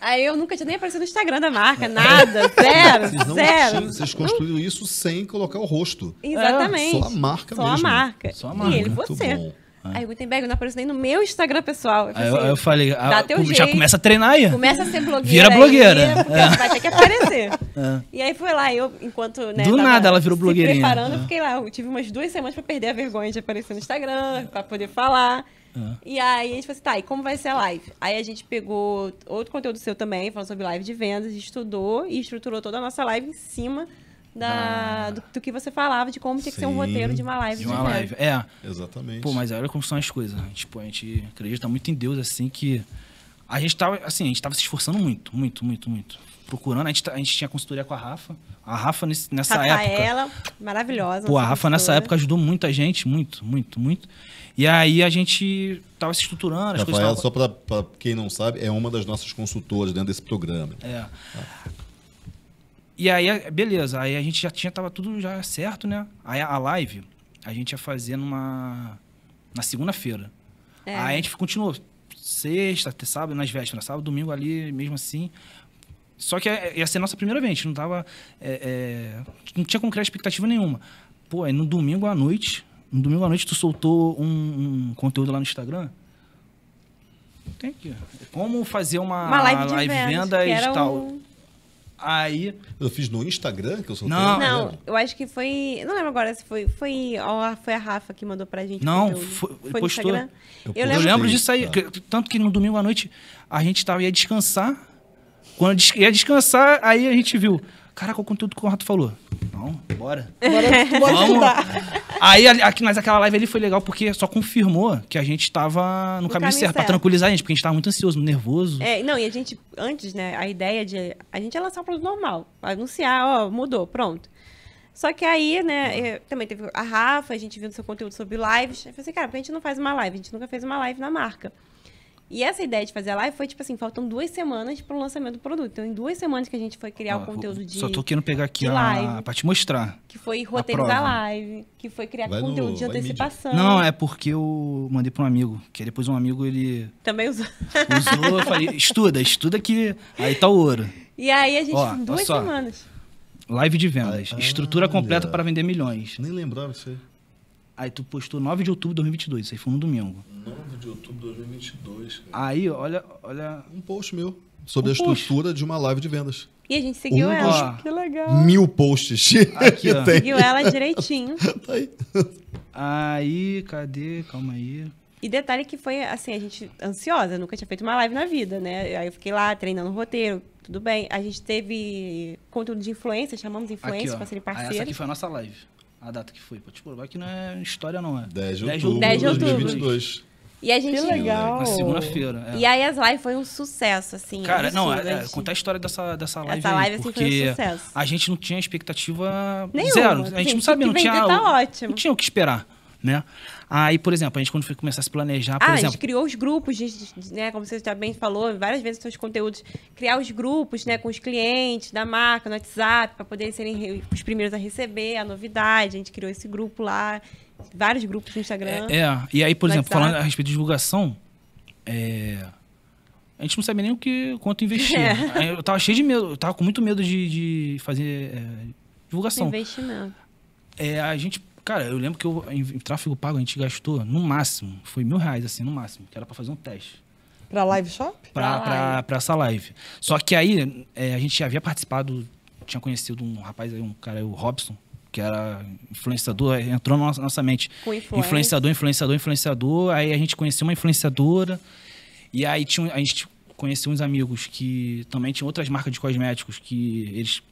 aí eu nunca tinha nem aparecido no Instagram da marca, nada, zero, vocês zero. Tinham, vocês construíram isso sem colocar o rosto. Exatamente. Só a marca Só mesmo. A marca. Só a marca. E ele, você. Aí ah. o Gutenberg não apareceu nem no meu Instagram pessoal. Eu ah, falei, aí eu, assim, eu falei ah, já jeito, começa a treinar aí. Começa a ser blogueira. Vira blogueira. Aí, é. Vai ter que aparecer. É. E aí foi lá, eu, enquanto. Né, Do nada ela virou blogueirinha. Preparando, é. fiquei lá. Eu tive umas duas semanas pra perder a vergonha de aparecer no Instagram, pra poder falar. É. E aí a gente falou assim, tá, e como vai ser a live? Aí a gente pegou outro conteúdo seu também, falando sobre live de vendas, estudou e estruturou toda a nossa live em cima da, do, do, que você falava, de como tinha que ser um roteiro de uma live. De uma de live, é. Exatamente. Pô, mas olha como são as coisas. Tipo, a gente acredita muito em Deus, assim, que... A gente tava, assim, a gente tava se esforçando muito, muito, muito, muito. Procurando, a gente, tá, a gente tinha consultoria com a Rafa. A Rafa nesse, nessa Rafaela, época... ela maravilhosa. Pô, a Rafa nessa época ajudou muito a gente, muito, muito, muito. E aí a gente tava se estruturando, as Rafaela, coisas tavam... só para quem não sabe, é uma das nossas consultoras dentro desse programa. É. Ah. E aí, beleza, aí a gente já tinha, tava tudo já certo, né? Aí a live, a gente ia fazer numa. na segunda-feira. É. Aí a gente continuou sexta, sábado, nas vésperas, né? sábado, domingo ali, mesmo assim. Só que é, ia ser nossa primeira vez, não tava. É, é, não tinha como criar expectativa nenhuma. Pô, aí no domingo à noite, no domingo à noite tu soltou um, um conteúdo lá no Instagram. Tem que é Como fazer uma, uma live, live venda, e tal. Um... Aí. Eu fiz no Instagram que eu soltei? Não, não eu acho que foi. Não lembro agora se foi. Foi, foi a Rafa que mandou pra gente. Não, foi, foi postou. Instagram. Eu, eu lembro, disso aí. Tá. tanto que no domingo à noite a gente tava, ia descansar. Quando ia descansar, aí a gente viu. Caraca, o conteúdo que o Rato falou. Não, bora. Bora, bora Vamos. Aí, aqui, mas aquela live ali foi legal porque só confirmou que a gente tava no, no caminho, caminho, certo, certo, pra tranquilizar a gente, porque a gente tava muito ansioso, nervoso. É, não, e a gente, antes, né, a ideia de. A gente ia lançar um produto normal, anunciar, ó, mudou, pronto. Só que aí, né, eu, também teve a Rafa, a gente viu no seu conteúdo sobre lives. Eu falei assim, cara, por que a gente não faz uma live? A gente nunca fez uma live na marca. E essa ideia de fazer a live foi tipo assim, faltam duas semanas para o lançamento do produto. Então, em duas semanas que a gente foi criar ah, o conteúdo de Só tô querendo pegar aqui a live, para te mostrar. Que foi roteirizar a live, que foi criar vai conteúdo no, de antecipação. Não, é porque eu mandei para um amigo, que depois um amigo ele... Também usou. Usou, eu falei, estuda, estuda que aí tá o ouro. E aí a gente, Ó, duas semanas. Live de vendas, ah, estrutura completa para vender milhões. Nem lembrava isso aí. Aí tu postou 9 de outubro de 2022, isso aí foi no um domingo. 9 de outubro de 2022. Cara. Aí, olha, olha... Um post meu sobre um a estrutura post. de uma live de vendas. E a gente seguiu um ela. Dos... Que legal. Mil posts. Aqui, ó. seguiu ela direitinho. tá aí. Aí, cadê? Calma aí. E detalhe que foi, assim, a gente ansiosa, nunca tinha feito uma live na vida, né? Aí eu fiquei lá treinando o roteiro, tudo bem. A gente teve conteúdo de influência, chamamos influência para serem parceiros. Essa aqui foi a nossa live a data que foi. Pode tipo, vai que não é história, não, é. 10 de outubro, 10 de outubro. 2022. E a gente... Que legal. Na segunda-feira. É. E aí as lives foi um sucesso, assim. Cara, não, é, assim. é, contar a história dessa, dessa live Essa aí, live, porque assim, foi um sucesso. a gente não tinha expectativa Nenhuma. zero. A gente, gente não sabia, não tinha... Tá ótimo. Não tinha o que esperar né? Aí, por exemplo, a gente quando foi começar a se planejar, por ah, exemplo... a gente criou os grupos, de, né? Como você já bem falou várias vezes seus conteúdos, criar os grupos, né? Com os clientes da marca, no WhatsApp, para poderem serem os primeiros a receber a novidade. A gente criou esse grupo lá, vários grupos no Instagram. É, é. e aí, por exemplo, WhatsApp. falando a respeito de divulgação, é... A gente não sabia nem o que, quanto investir. É. Né? Eu tava cheio de medo, eu tava com muito medo de, de fazer é, divulgação. Investimento. É, a gente Cara, eu lembro que eu, em tráfego pago a gente gastou, no máximo, foi mil reais, assim, no máximo, que era para fazer um teste. Pra live shop? Pra, pra, pra, pra essa live. Só que aí, é, a gente já havia participado, tinha conhecido um rapaz aí, um cara, o Robson, que era influenciador, entrou na nossa, nossa mente. Com Influenciador, influenciador, influenciador. Aí a gente conheceu uma influenciadora. E aí tinha, a gente conheceu uns amigos que também tinham outras marcas de cosméticos que eles.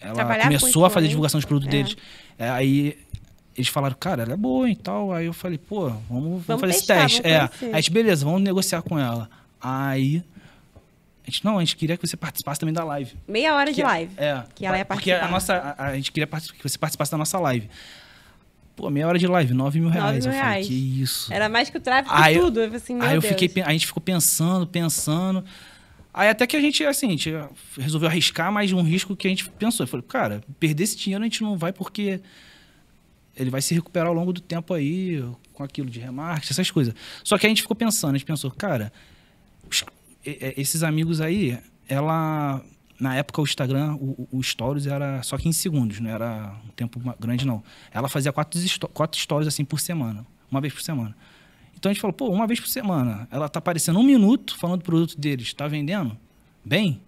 Ela Trabalhar começou a fazer divulgação dos produtos é. deles. É, aí eles falaram, cara, ela é boa e tal. Aí eu falei, pô, vamos, vamos, vamos fazer testar, esse teste. É. a Aí gente, beleza, vamos negociar com ela. Aí. A gente, não, a gente queria que você participasse também da live. Meia hora que, de é- live. É. Que ela ia participar. Porque a, nossa, a, a gente queria que você participasse da nossa live. Pô, meia hora de live, nove mil reais. 9 mil eu reais. falei, que isso. Era mais que o tráfico aí, tudo. Eu, assim, aí eu fiquei, a gente ficou pensando, pensando. Aí até que a gente, assim, a gente resolveu arriscar mais um risco que a gente pensou. Eu falei, cara, perder esse dinheiro a gente não vai porque ele vai se recuperar ao longo do tempo aí com aquilo de remarketing, essas coisas. Só que a gente ficou pensando, a gente pensou, cara, esses amigos aí, ela na época o Instagram, o, o, Stories era só 15 segundos, não era um tempo grande não. Ela fazia quatro, quatro Stories assim por semana, uma vez por semana. Então a gente falou, pô, uma vez por semana, ela tá aparecendo um minuto falando do produto deles, tá vendendo bem?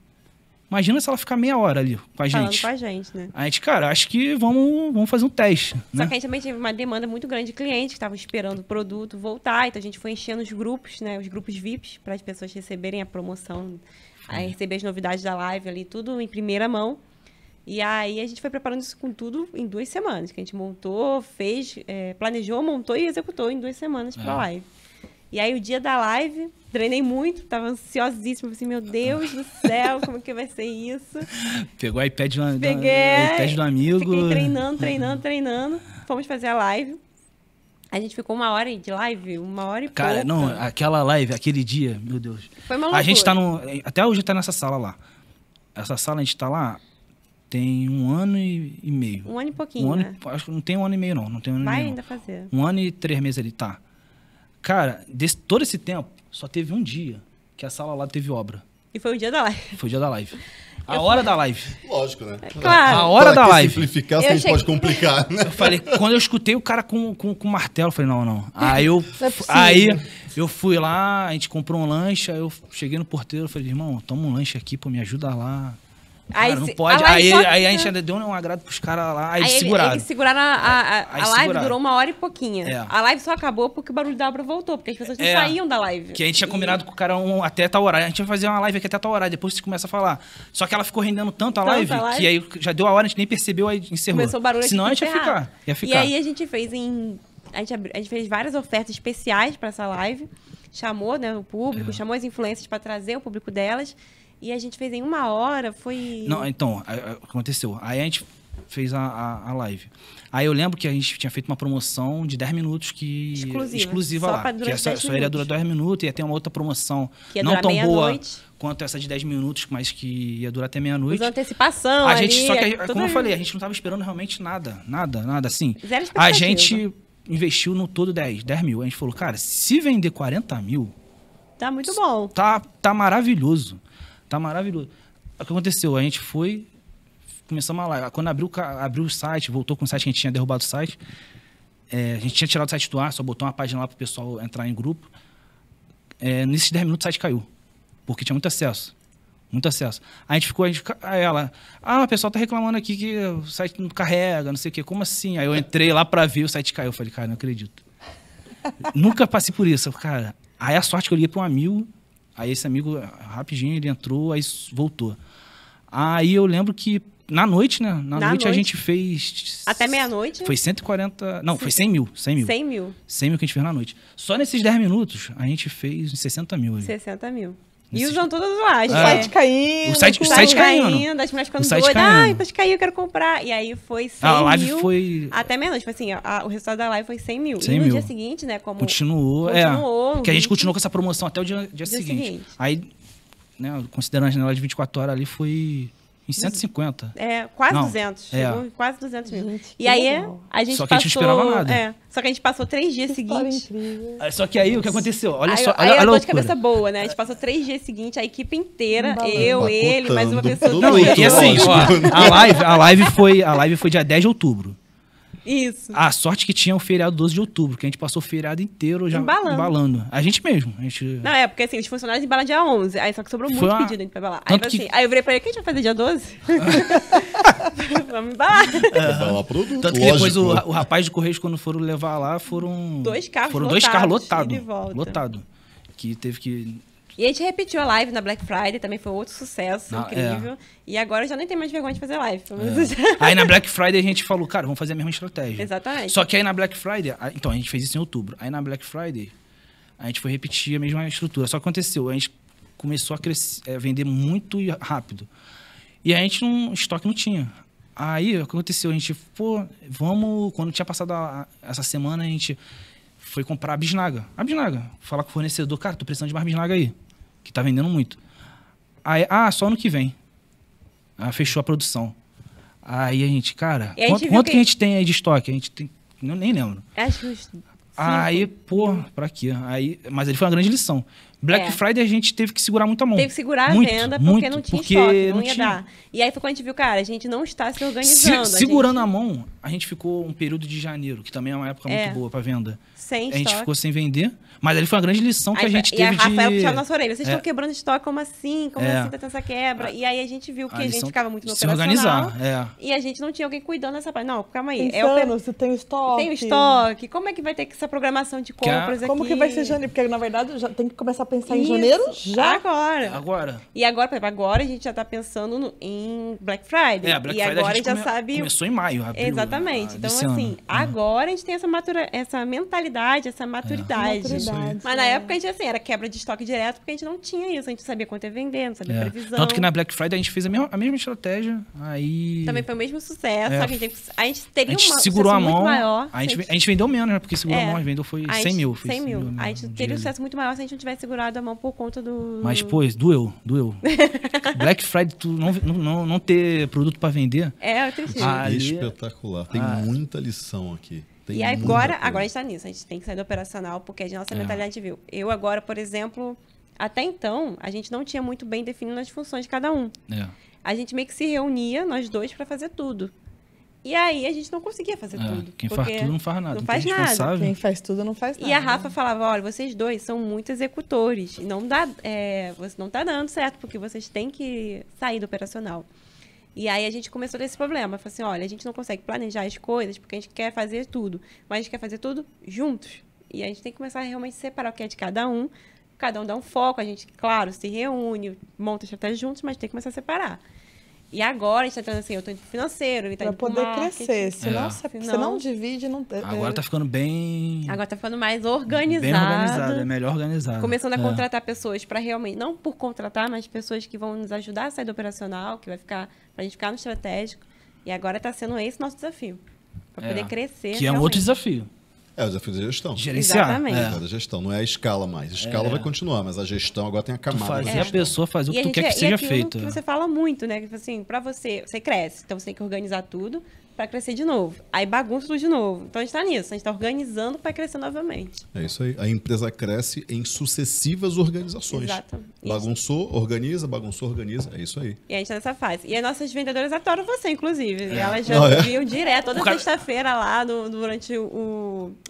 Imagina se ela ficar meia hora ali com a Falando gente. com a gente, né? A gente, cara, acho que vamos, vamos fazer um teste. Né? Só né? que a gente também teve uma demanda muito grande de clientes que estavam esperando o produto voltar. Então a gente foi enchendo os grupos, né? Os grupos VIPs, para as pessoas receberem a promoção, a é. receber as novidades da live ali, tudo em primeira mão. E aí a gente foi preparando isso com tudo em duas semanas. Que a gente montou, fez, é, planejou, montou e executou em duas semanas para a é. live. E aí o dia da live treinei muito, tava ansiosíssima, assim, meu Deus do céu, como que vai ser isso? Pegou o iPad do, um, Peguei, é, iPad do amigo. Fiquei treinando, treinando, treinando. Fomos fazer a live. A gente ficou uma hora de live, uma hora e Cara, pouca. não, aquela live, aquele dia, meu Deus. Foi uma loucura. A gente tá no. Até hoje tá nessa sala lá. Essa sala a gente tá lá tem um ano e, e meio. Um ano e pouquinho. Um ano, né? Acho que não tem um ano e meio, não. não tem um ano Vai e meio, ainda não. fazer. Um ano e três meses ali, tá. Cara, desse, todo esse tempo, só teve um dia que a sala lá teve obra. E foi o dia da live. Foi o dia da live. A eu hora falei... da live. Lógico, né? É claro. A hora da live. simplificar, se a gente cheguei... pode complicar, né? Eu falei, quando eu escutei o cara com, com, com martelo, eu falei, não, não. Aí eu, não é aí eu fui lá, a gente comprou um lanche, aí eu cheguei no porteiro, falei, irmão, toma um lanche aqui, pô, me ajuda lá. Cara, aí, não pode. A aí, aí a gente assim, ainda deu um agrado pros caras lá, aí, aí seguraram. Eles, seguraram a, a, é, a, a live, durou uma hora e pouquinho. É. A live só acabou porque o barulho da obra voltou, porque as pessoas é. não saíam da live. Que a gente tinha combinado e... com o cara um, até tal horário. A gente vai fazer uma live aqui até tal horário, depois você começa a falar. Só que ela ficou rendendo tanto a, tanto live, live, que aí já deu a hora, a gente nem percebeu, aí encerrou. Começou o barulho Senão a gente ia ficar, ia ficar. E aí a gente fez em. A gente, abri... a gente fez várias ofertas especiais para essa live chamou né, o público, é. chamou as influências para trazer o público delas. E a gente fez em uma hora, foi. Não, então, aconteceu. Aí a gente fez a, a, a, live. Aí eu lembro que a gente tinha feito uma promoção de 10 minutos que exclusiva, exclusiva lá. Que essa só iria durar 10 minutos e ia ter uma outra promoção que não tão boa noite. quanto essa de 10 minutos, mas que ia durar até meia-noite. antecipação, a ali, gente, só que é como eu falei, a gente não estava esperando realmente nada, nada, nada assim. Zero a gente investiu no todo 10, 10 mil. A gente falou, cara, se vender 40 mil, Tá muito bom. Tá, tá maravilhoso. Tá maravilhoso. O que aconteceu? A gente foi, começamos a live. Quando abriu, abriu o site, voltou com o site que a gente tinha derrubado o site. É, a gente tinha tirado o site do ar, só botou uma página lá pro pessoal entrar em grupo. É, nesses 10 minutos o site caiu, porque tinha muito acesso. Muito acesso. A gente ficou, a, gente, a ela, ah, o pessoal tá reclamando aqui que o site não carrega, não sei o quê. Como assim? Aí eu entrei lá para ver, o site caiu. Eu falei, cara, não acredito. Nunca passei por isso. cara, aí a sorte que eu liguei para um amigo Aí esse amigo, rapidinho, ele entrou, aí voltou. Aí eu lembro que na noite, né? Na, na noite, noite, a gente fez. Até meia-noite? Foi 140. Não, Sim. foi 100 mil. 100 mil. 100 mil. 100 mil que a gente fez na noite. Só nesses 10 minutos, a gente fez 60 mil. Ali. 60 mil. E usam todas as lajes. É. O site caindo. O site, o site caindo. caindo. As mulheres ficando doidas. Ai, a gente eu quero comprar. E aí foi 100 a live mil. Foi... Até menos. Tipo assim, a, o resultado da live foi 100 mil. 100 e no mil. dia seguinte, né? Como continuou. É. Continuou. É, que a gente continuou com essa promoção até o dia, dia, dia seguinte. seguinte. Aí, né, considerando a janela de 24 horas ali, foi em 150. É, quase não, 200. É. Chegou quase 200 mil. Gente, e aí, a gente Só que passou, a gente não esperava nada. É, só que a gente passou três dias seguintes. Ah, só que aí, o que aconteceu? Olha aí, só, aí olha a loucura. de cabeça boa, né? A gente passou três dias seguintes, a equipe inteira, eu, ele, mais uma pessoa. Não, e assim, ó, a live, a live foi, a live foi dia 10 de outubro. Isso. A sorte que tinha o feriado 12 de outubro, que a gente passou o feriado inteiro já embalando. embalando. A gente mesmo. A gente... Não, é, porque assim, os funcionários embalam dia 11, aí só que sobrou Foi muito uma... pedido a gente pra embalar. Aí, que... assim, aí eu virei pra ele, quem a gente vai fazer dia 12? Vamos embalar. Embalar produto. Tanto que depois o, o rapaz de Correios, quando foram levar lá, foram... Dois carros Foram lotados, dois carros lotados. Lotado. Que teve que e a gente repetiu a live na Black Friday, também foi outro sucesso incrível. É. E agora eu já nem tenho mais vergonha de fazer live. É. aí na Black Friday a gente falou, cara, vamos fazer a mesma estratégia. Exatamente. Só que aí na Black Friday, então a gente fez isso em outubro. Aí na Black Friday a gente foi repetir a mesma estrutura. Só que aconteceu, a gente começou a crescer, é, vender muito rápido. E a gente não, estoque não tinha. Aí aconteceu, a gente, pô, vamos. Quando tinha passado a, essa semana, a gente foi comprar a bisnaga. A bisnaga. Falar com o fornecedor, cara, tô precisando de mais bisnaga aí que tá vendendo muito. Aí, ah, só no que vem. Ah, fechou a produção. Aí a gente, cara, a quanto, gente quanto que... a gente tem aí de estoque? A gente tem. Eu nem lembro. É, acho que. Aí, pô, pra quê? Aí, mas ele foi uma grande lição. Black é. Friday a gente teve que segurar muito a mão. Teve que segurar muito, a venda porque muito, não tinha porque estoque, não, não ia dar. E aí foi quando a gente viu, cara, a gente não está se organizando. Se, a segurando gente... a, mão, a gente ficou um período de janeiro, que também é uma época é. muito boa para venda. Sem a estoque. gente ficou sem vender. Mas ali foi uma grande lição que aí, a gente e teve. E a Rafael de... puxava nossa orelha. Vocês é. estão quebrando estoque, como assim? Como é. assim tá tendo essa quebra? E aí a gente viu que a, a gente ficava muito no se organizar, é. E a gente não tinha alguém cuidando dessa parte. Não, calma aí. Pensando, é o... você tem estoque. Tem o estoque. Como é que vai ter essa programação de compras a... Como aqui? que vai ser janeiro? Porque, na verdade, já tem que começar a pensar Isso. em janeiro já. Agora. Agora. E agora, por exemplo, agora a gente já tá pensando no... em Black Friday. É, Black e agora a gente já come... sabe... Começou em maio, abril. Exatamente. Então, assim, uhum. agora a gente tem essa, matura... essa mentalidade, essa é. maturidade verdade. Mas na é. época a gente, assim, era quebra de estoque direto, porque a gente não tinha isso. A gente sabia quanto ia vender, não sabia é. previsão. Tanto que na Black Friday a gente fez a mesma, a mesma estratégia. Aí... Também foi o mesmo sucesso. É. A, gente, a gente teria a gente uma, segurou a mão, maior. A gente, a gente vendeu menos, né? Porque segurou é. a mão, a vendeu foi gente, 100 mil. 100, 100 mil. mil a gente teria um sucesso muito maior se a gente não tivesse segurado a mão por conta do... Mas, pô, doeu, doeu. Black Friday, tu não, não, não ter produto pra vender... É, eu tenho é Espetacular. Tem ah. muita lição aqui. Tem e agora, agora a gente está nisso, a gente tem que sair do operacional, porque a nossa é. mentalidade viu. Eu agora, por exemplo, até então, a gente não tinha muito bem definido as funções de cada um. É. A gente meio que se reunia, nós dois, para fazer tudo. E aí a gente não conseguia fazer é, tudo. Quem faz tudo não faz nada. Não faz nada. Quem faz tudo não faz nada. E a Rafa né? falava, olha, vocês dois são muito executores. Não dá, é, não tá dando certo, porque vocês têm que sair do operacional. E aí a gente começou desse problema. Falei assim, olha, a gente não consegue planejar as coisas porque a gente quer fazer tudo. Mas a gente quer fazer tudo juntos. E a gente tem que começar a realmente separar o que é de cada um. Cada um dá um foco, a gente, claro, se reúne, monta estratégias juntos, mas tem que começar a separar. E agora a gente tá trazendo assim, eu tô indo pro financeiro, ele tá pra indo poder crescer, é. senão é. você, não divide, não é, Agora é. tá ficando bem. Agora tá ficando mais organizado. Bem organizado, é melhor organizado. Começando a é. contratar pessoas para realmente, não por contratar, mas pessoas que vão nos ajudar a sair do operacional, que vai ficar, pra gente ficar no estratégico. E agora tá sendo esse nosso desafio. Pra é. poder crescer. Que é um outro desafio. É o desafio da gestão. Gerenciar. Né? Exatamente. É. Da gestão, não é a escala mais. A escala é. vai continuar, mas a gestão agora tem a camada. fazer é. a pessoa fazer o que tu quer que é- seja é feito. Que você fala muito, né? Que tipo assim, para você, você cresce, então você tem que organizar tudo para crescer de novo. Aí bagunça tudo de novo. Então a gente está nisso, a gente está organizando para crescer novamente. É isso aí. A empresa cresce em sucessivas organizações. Exato. Bagunçou, organiza, bagunçou, organiza. É isso aí. E a gente está nessa fase. E as nossas vendedoras adoram você, inclusive. É. Elas já ah, é? direto toda sexta-feira lá no, durante o,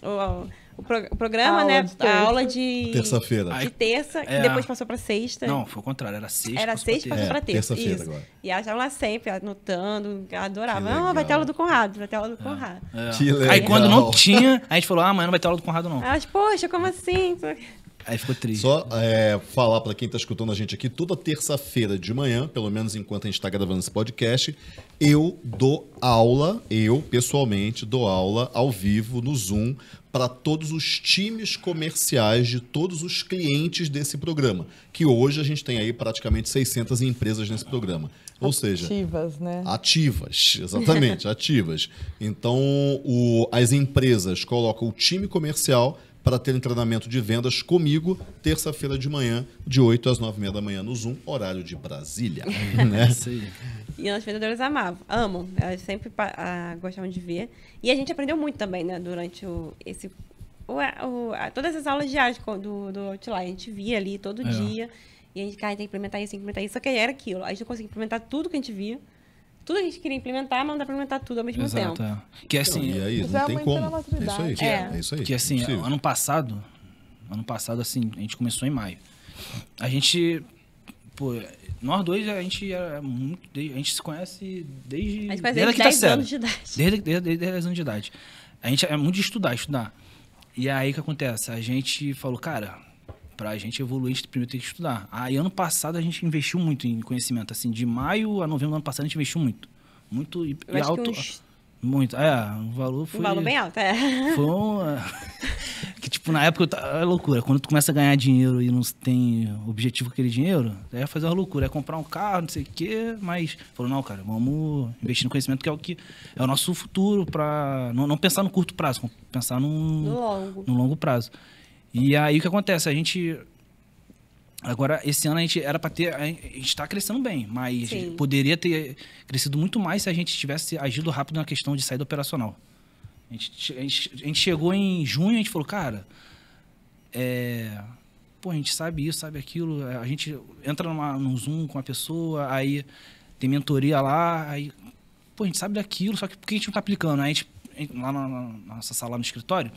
o, o o, pro, o programa, a né? a aula de. Terça-feira. De terça, é, depois passou para sexta. Não, foi o contrário, era sexta. Era sexta, passou para é, terça. É, terça-feira agora. E a aula sempre, anotando, adorava. Ah, vai ter aula do Conrado, vai ter aula do é, Conrado. É. Que legal. Aí quando não tinha, a gente falou, ah, amanhã não vai ter aula do Conrado, não. Mas, poxa, como assim? Aí ficou triste. Só é, falar para quem tá escutando a gente aqui, toda terça-feira de manhã, pelo menos enquanto a gente está gravando esse podcast, eu dou aula, eu pessoalmente dou aula ao vivo no Zoom para todos os times comerciais de todos os clientes desse programa, que hoje a gente tem aí praticamente 600 empresas nesse programa. Ou ativas, seja, ativas, né? Ativas, exatamente, ativas. Então, o, as empresas colocam o time comercial para ter um treinamento de vendas comigo, terça-feira de manhã, de 8 às 9 h da manhã, no Zoom, horário de Brasília. né? É e as vendedoras amavam, amam, elas sempre a, ah, gostavam de ver. E a gente aprendeu muito também, né, durante o, esse. O, o, a, todas as aulas diárias do, do Outline, a gente via ali todo é. dia. E a gente, cara, tem que implementar isso, implementar isso. Só que era aquilo. A gente não conseguia implementar tudo que a gente via tudo a gente queria implementar, mas não dá pra implementar tudo ao mesmo Exato, tempo. É. Que é assim. Então, e aí, não é tem como. É isso aí. É. é. isso aí. Que assim, é ano passado. Ano passado, assim, a gente começou em maio. A gente. Pô, nós dois, a gente muito. A gente se conhece desde. A gente desde, desde 10 tá anos de idade. Desde, desde, desde 10 anos de idade. A gente é muito de estudar, estudar. E aí o que acontece? A gente falou, cara, para a gente evoluir, a gente primeiro tem que estudar. Aí, ano passado, a gente investiu muito em conhecimento. Assim, de maio a novembro do ano passado, a gente investiu muito. Muito e, e alto. Uns... Muito. É, o valor foi. Um valor bem alto, é. Foi um. É, que, tipo, na época é loucura. Quando tu começa a ganhar dinheiro e não tem objetivo com aquele dinheiro, é fazer uma loucura. É comprar um carro, não sei o quê, mas. Falou, não, cara, vamos investir no conhecimento, que é o que. É o nosso futuro para não, não, pensar no curto prazo, pensar num, no longo. no longo prazo. E aí o que acontece? A gente. Agora, esse ano a gente era para ter. A gente está crescendo bem, mas poderia ter crescido muito mais se a gente tivesse agido rápido na questão de saída operacional. A gente, a gente, a gente chegou em junho e a gente falou, cara. É, pô, a gente sabe isso, sabe aquilo. É, a gente entra numa, num Zoom com a pessoa, aí tem mentoria lá, aí, pô, a gente sabe daquilo, só que por que a gente não tá aplicando? Aí a gente, lá na, na nossa sala no escritório,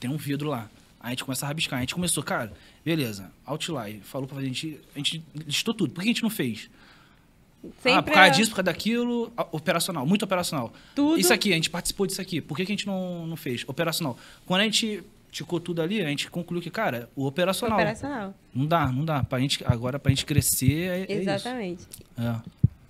tem um vidro lá. Aí a gente começa a rabiscar. A gente começou, cara, beleza, Outline. Falou pra fazer, a gente, a gente listou tudo. Por que a gente não fez? Ah, Sempre ah, por causa é. disso, por causa daquilo, operacional, muito operacional. Tudo. Isso aqui, a gente participou disso aqui. Por que, que a gente não, não fez? Operacional. Quando a gente ticou tudo ali, a gente concluiu que, cara, o operacional. Operacional. Não dá, não dá. Pra gente, agora, pra gente crescer, é, é Exatamente. É é.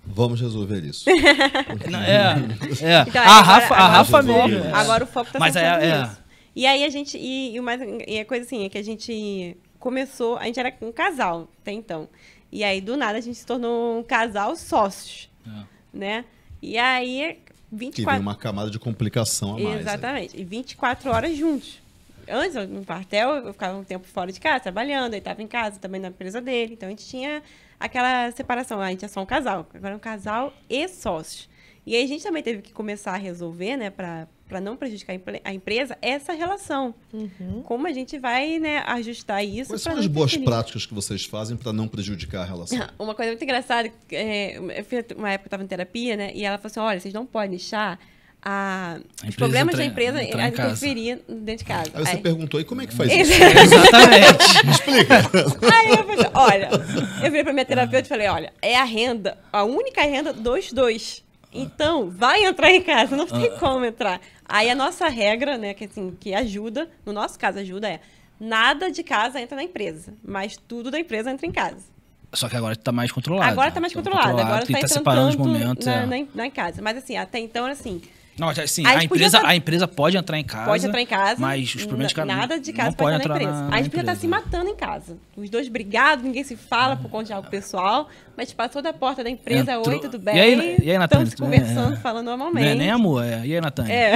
Vamos resolver isso. é, é. Então, a, agora, é, Rafa, agora, a Rafa, mesmo. Agora o foco tá Mas é, é, e aí a gente. E, e, mais, e a coisa assim, é que a gente começou. A gente era um casal até então. E aí, do nada, a gente se tornou um casal sócios. É. Né? E aí. 24... Tive uma camada de complicação a mais. Né? Exatamente. Aí. E 24 horas juntos. Antes, no quartel, eu ficava um tempo fora de casa, trabalhando, ele estava em casa, também na empresa dele. Então, a gente tinha aquela separação. Ah, a gente é só um casal. Agora, um casal e sócios. E aí a gente também teve que começar a resolver, né, para para não prejudicar a empresa, essa relação. Uhum. Como a gente vai né, ajustar isso? Quais são as boas práticas que vocês fazem para não prejudicar a relação? Uma coisa muito engraçada, é, uma época eu estava em terapia, né? E ela falou assim: olha, vocês não podem deixar a, os problemas entra, da empresa a interferir dentro de casa. Aí você aí. perguntou, e como é que faz isso? Exatamente. Explica. Aí eu falei, olha, eu virei para minha terapeuta e falei, olha, é a renda, a única renda dos dois. Então, vai entrar em casa, não tem ah. como entrar. Aí a nossa regra, né, que assim, que ajuda, no nosso caso ajuda, é nada de casa entra na empresa, mas tudo da empresa entra em casa. Só que agora está mais controlado. Agora está mais tá controlado, controlado, agora está tá entrando separando tanto os momentos, na, é. na, na, em casa. Mas assim, até então era assim, não, assim, a, a empresa, a empresa pode entrar em casa. Pode entrar em casa. Mas os de casa Nada de casa pode entrar na empresa. Na, na a gente podia estar se matando em casa. Os dois brigados, ninguém se fala por conta de algo pessoal. Mas passou da porta da empresa, Entrou... oi, tudo bem? E aí, e aí Natan? Estamos é, é? conversando, é, falando normalmente. É, nem amor, é. E aí, Natan? É.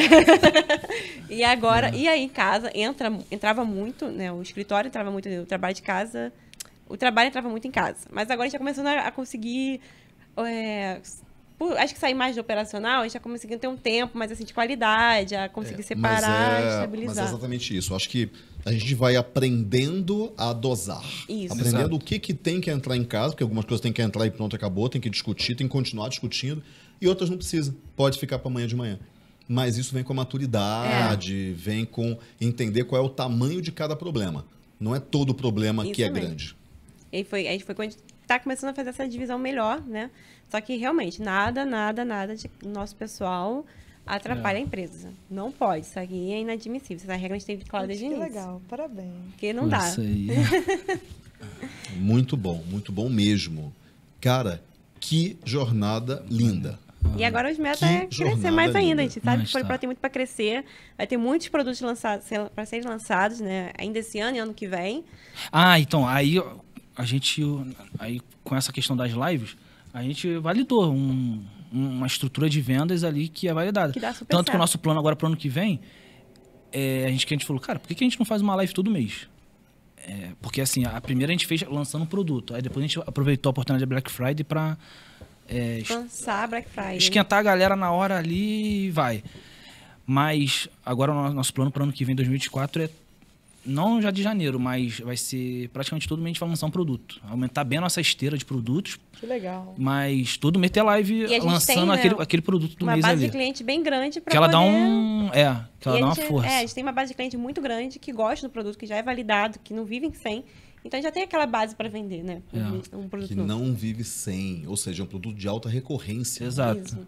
e agora, e aí em casa, entra, entrava muito, né? O escritório entrava muito, o trabalho de casa. O trabalho entrava muito em casa. Mas agora a gente está começando a, a conseguir. É, por, acho que sair mais de operacional, a gente tá conseguindo ter um tempo mais assim, de qualidade, a conseguir é, separar, é, estabilizar. Mas é exatamente isso. acho que a gente vai aprendendo a dosar. Isso. Aprendendo Exato. o que, que tem que entrar em casa, porque algumas coisas tem que entrar e pronto, acabou, tem que discutir, tem que continuar discutindo, e outras não precisa. Pode ficar para amanhã de manhã mas isso vem com a maturidade, é. vem com entender qual é o tamanho de cada problema. Não é todo problema isso que é grande. E foi, a gente foi quando está começando a fazer essa divisão melhor, né? Só que realmente, nada, nada, nada de nosso pessoal atrapalha é. a empresa. Não pode, isso aqui é inadmissível. Essa é regra a gente tem que claro desde início. Que legal, parabéns. Porque não dá. Isso aí. muito bom, muito bom mesmo. Cara, que jornada linda. E agora os metas é crescer mais linda. ainda. A gente sabe que o tá. tem muito para crescer. Vai ter muitos produtos lançados para serem lançados, né? Ainda esse ano e ano que vem. Ah, então, aí a gente. Aí com essa questão das lives, a gente validou um, uma estrutura de vendas ali que é validada. Que Tanto certo. que o nosso plano agora para o ano que vem, é, a, gente, que a gente falou, cara, por que, que a gente não faz uma live todo mês? É, porque assim, a primeira a gente fez lançando um produto, aí depois a gente aproveitou a oportunidade da Black Friday para é, lançar Black Friday. Esquentar a galera na hora ali e vai. Mas agora o nosso plano para o ano que vem, 2024, é não já de janeiro, mas vai ser praticamente todo mês a gente vai lançar um produto. Aumentar bem a nossa esteira de produtos. Que legal. Mas todo mês ter live lançando tem, né, aquele, né, aquele produto do uma mês ali. Uma base de cliente bem grande para Que ela poder... dá um... É, que ela e dá uma força. É, a gente tem uma base de cliente muito grande que gosta do produto, que já é validado, que não vive sem. Então já tem aquela base para vender, né? É. Um produto que novo. não vive sem, ou seja, é um produto de alta recorrência. Exato. Isso.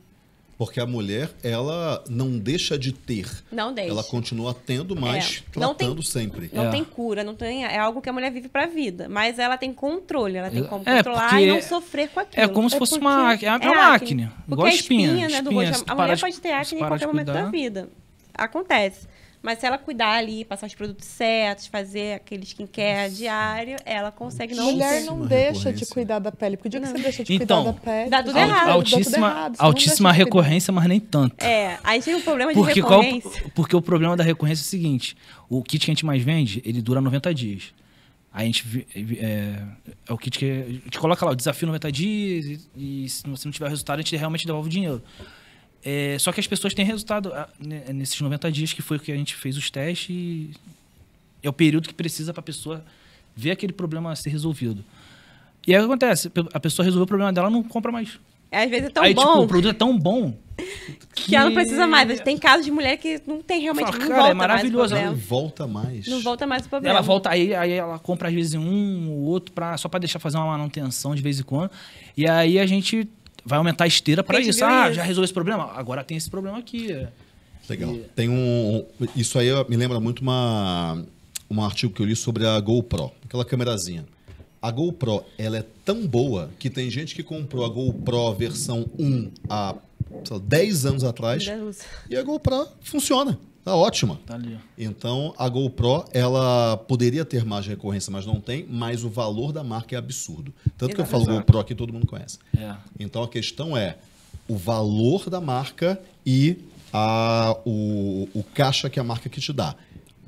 Porque a mulher, ela não deixa de ter. Não deixa. Ela continua tendo, mas é. não tratando tem, sempre. Não é. tem cura, não tem. É algo que a mulher vive pra vida. Mas ela tem controle, ela tem é, como é, controlar e não sofrer com aquilo. É como se é fosse uma, é uma é acne, Porque igual a espinha, espinha, né, espinha, rosto. A mulher pode ter acne em qualquer momento cuidar. da vida. Acontece. Mas se ela cuidar ali, passar os produtos certos, fazer aquele skincare Nossa. diário, ela consegue não Mulher não deixa de cuidar da pele. por dia que você deixa de então, cuidar da pele. Dá tudo errado. Altíssima, dá tudo errado. altíssima recorrência, mas nem tanto. É, aí tem um problema de recorrência. Qual, porque o problema da recorrência é o seguinte: o kit que a gente mais vende, ele dura 90 dias. Aí a gente. É, é, o kit que. A gente coloca lá o desafio 90 dias e, e se você não tiver resultado, a gente realmente devolve o dinheiro. É, só que as pessoas têm resultado ah, né, nesses 90 dias, que foi o que a gente fez os testes, e é o período que precisa para a pessoa ver aquele problema ser resolvido. E aí o que acontece? A pessoa resolveu o problema dela, não compra mais. É, às vezes é tão aí, tipo, bom. Tipo, o produto é tão bom que... que ela não precisa mais. Tem casos de mulher que não tem realmente. Fala, não cara, é volta é maravilhoso. Mais ela não volta mais. Não volta mais o problema. Ela volta aí, aí ela compra às vezes um ou outro pra, só para deixar fazer uma manutenção de vez em quando. E aí a gente vai aumentar a esteira para isso. É ah, já resolveu esse problema? Agora tem esse problema aqui. Legal. E... Tem um. Isso aí me lembra muito uma, um artigo que eu li sobre a GoPro, aquela câmerazinha. A GoPro, ela é tão boa que tem gente que comprou a GoPro versão 1 há 10 anos atrás Deus. e a GoPro funciona. Tá ótima. Tá ali. Então a GoPro ela poderia ter mais recorrência, mas não tem, mas o valor da marca é absurdo. Tanto Exato. que eu falo GoPro aqui todo mundo conhece. É. Então a questão é o valor da marca e a, o, o caixa que a marca que te dá.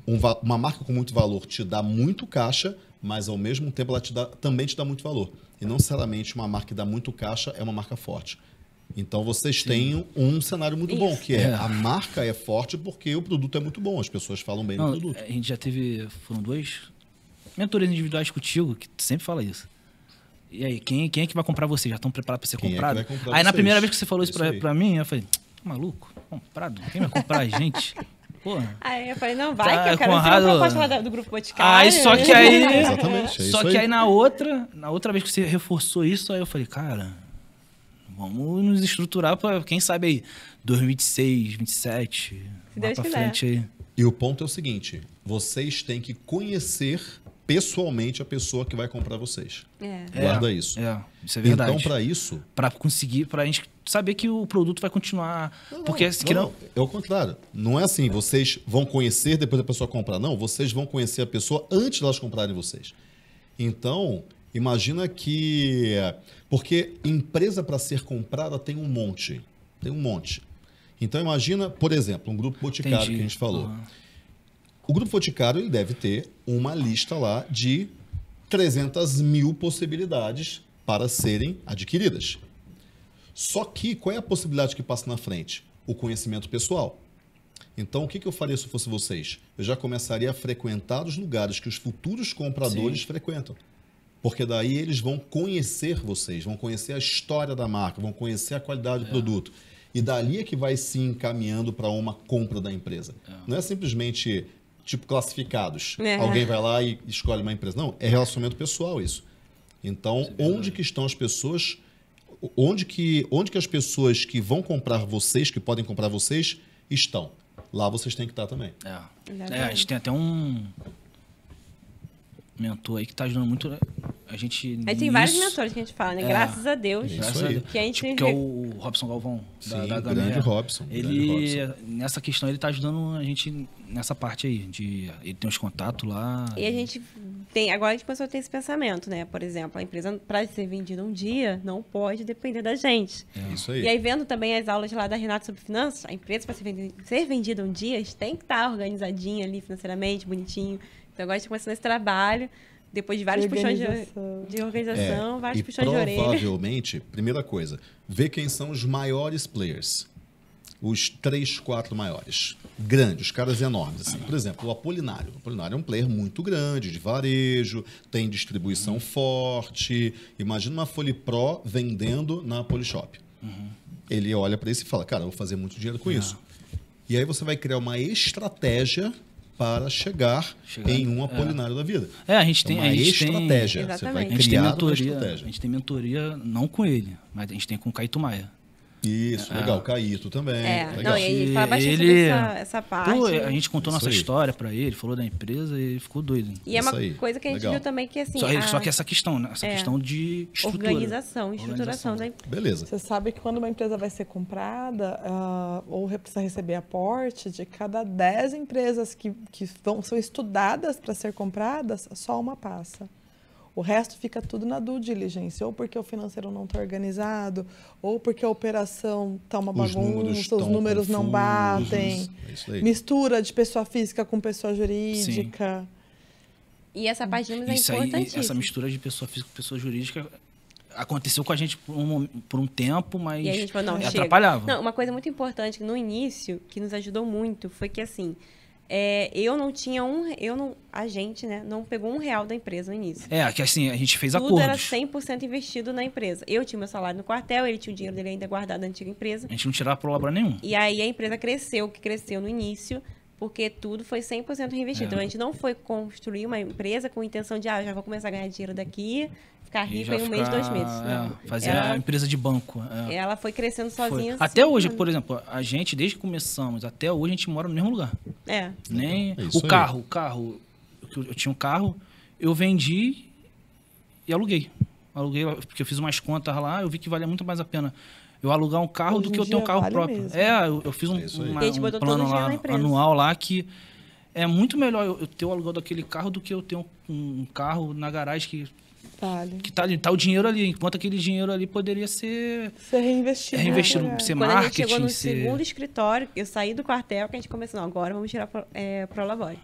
Um, uma marca com muito valor te dá muito caixa, mas ao mesmo tempo ela te dá, também te dá muito valor. E não necessariamente uma marca que dá muito caixa é uma marca forte. Então vocês Sim. têm um cenário muito Isso. bom, que é, é, a marca é forte porque o produto é muito bom, as pessoas falam bem Não, do produto. A gente já teve, foram dois mentores individuais contigo que sempre fala isso. E aí, quem, quem é que vai comprar você? Já estão preparados para ser quem é comprado? É aí vocês? na primeira vez que você falou isso, isso para mim, eu falei, maluco, comprado? Quem vai comprar a gente? Porra. Aí eu falei, não, vai, tá, que eu quero Conrado... uma proposta do grupo Boticário. Aí só que aí. Exatamente. É só que aí. aí na outra, na outra vez que você reforçou isso, aí eu falei, cara, vamos nos estruturar para quem sabe aí 2026, 27, Se Deus frente aí. E o ponto é o seguinte, vocês têm que conhecer pessoalmente a pessoa que vai comprar vocês. É. Guarda é, isso. É, isso é verdade. Então para isso, para conseguir, para a gente saber que o produto vai continuar, não, porque se não, não, é o contrário. Não é assim, vocês vão conhecer depois a pessoa comprar, não, vocês vão conhecer a pessoa antes elas comprarem vocês. Então, imagina que porque empresa para ser comprada tem um monte. Tem um monte. Então imagina, por exemplo, um grupo boticário Entendi. que a gente falou. Uhum. O grupo boticário ele deve ter uma lista lá de 300 mil possibilidades para serem adquiridas. Só que qual é a possibilidade que passa na frente? O conhecimento pessoal. Então, o que, que eu faria se fosse vocês? Eu já começaria a frequentar os lugares que os futuros compradores Sim. frequentam porque daí eles vão conhecer vocês, vão conhecer a história da marca, vão conhecer a qualidade do é. produto. E dali é que vai se encaminhando para uma compra da empresa. É. Não é simplesmente tipo classificados. É. Alguém vai lá e escolhe uma empresa. Não, é relacionamento pessoal isso. Então, é onde que estão as pessoas? Onde que, onde que as pessoas que vão comprar vocês, que podem comprar vocês, estão? Lá vocês têm que estar também. É. é a gente tem até um, mentor aí que tá ajudando muito. Né? A gente. Aí tem vários mentores que a gente fala, né? É, graças a Deus. Graças a Deus. Que, a gente... Tipo, que é o Robson Galvão, Sim, da Grande Robson. Ele, grande Robson. nessa questão, ele tá ajudando a gente nessa parte aí. De, ele tem os contatos lá. E a gente tem. Agora a gente começou a ter esse pensamento, né? Por exemplo, a empresa, para ser vendida um dia, não pode depender da gente. É isso aí. E aí, vendo também as aulas lá da Renata sobre finanças, a empresa, para ser, vendida, ser vendida um dia, a gente tem que estar tá organizadinha ali financeiramente, bonitinho. Então agora a gente tá começa nesse trabalho, depois de vários de puxões de, de organização, é, vários puxões de orelha. Provavelmente, primeira coisa, ver quem são os maiores players. Os três, quatro maiores. Grandes, caras enormes. Assim. Por exemplo, o Apolinário. O Apolinário é um player muito grande, de varejo, tem distribuição uhum. forte. Imagina uma Folha Pro vendendo na Polishop. Uhum. Ele olha para isso e fala: Cara, eu vou fazer muito dinheiro com uhum. isso. E aí você vai criar uma estratégia para chegar, chegar em um é. Apolinário é. da vida. É, a gente então, tem. É uma a gente estratégia. Tem, Você vai criar a, mentoria, a gente tem mentoria, não com ele, mas a gente tem com o Caíto Maia. Isso, ah. legal. Caíto também. É, legal. Não, ele fala bastante ele... Essa, essa, parte. Pô, né? a gente contou nossa aí. história para ele, falou da empresa e ele ficou doido. E é uma aí. coisa que a gente legal. viu também que assim. Só, a... só que essa questão, né? Essa é. questão de estrutura. Organização, estruturação da empresa. Beleza. Você sabe que quando uma empresa vai ser comprada, uh, ou precisa receber aporte, de cada 10 empresas que, que vão, são estudadas para ser compradas, só uma passa. O resto fica tudo na due diligence. ou porque o financeiro não está organizado, ou porque a operação está uma bagunça, os números, os números não batem. É mistura de pessoa física com pessoa jurídica. Sim. E essa parte de números é Isso é importante. Essa mistura de pessoa física com pessoa jurídica aconteceu com a gente por um, por um tempo, mas e a gente falou, não, é atrapalhava. Não, uma coisa muito importante no início que nos ajudou muito foi que assim é, eu não tinha um. Eu não, a gente, né, não pegou um real da empresa no início. É, que assim, a gente fez Tudo acordos. Tudo era 100% investido na empresa. Eu tinha meu salário no quartel, ele tinha o dinheiro dele ainda guardado na antiga empresa. A gente não tirava pro labor nenhum. E aí a empresa cresceu, que cresceu no início porque tudo foi 100% reinvestido. É. Então, a gente não foi construir uma empresa com intenção de, ah, já vou começar a ganhar dinheiro daqui, ficar rico em um ficar... mês, dois meses. É, não. É, fazer ela... a empresa de banco. É. Ela foi crescendo sozinha. Foi. Até assim, hoje, por exemplo, a gente, desde que começamos, até hoje a gente mora no mesmo lugar. É. Nem... É o carro, o carro, eu tinha um carro, eu vendi e aluguei. Aluguei, porque eu fiz umas contas lá, eu vi que valia muito mais a pena eu alugar um carro Hoje do que eu ter um carro vale próprio. Mesmo. É, eu, eu fiz um, é uma, um plano lá, anual lá que é muito melhor eu, ter o aluguel daquele carro do que eu ter um, um carro na garagem que Vale. Que tá, tá o dinheiro ali, enquanto aquele dinheiro ali poderia ser. Ser reinvestido. É, reinvestido, é. ser Quando marketing. A gente chegou no ser... segundo escritório, eu saí do quartel, que a gente começou, não, agora vamos tirar pro, é, pro labore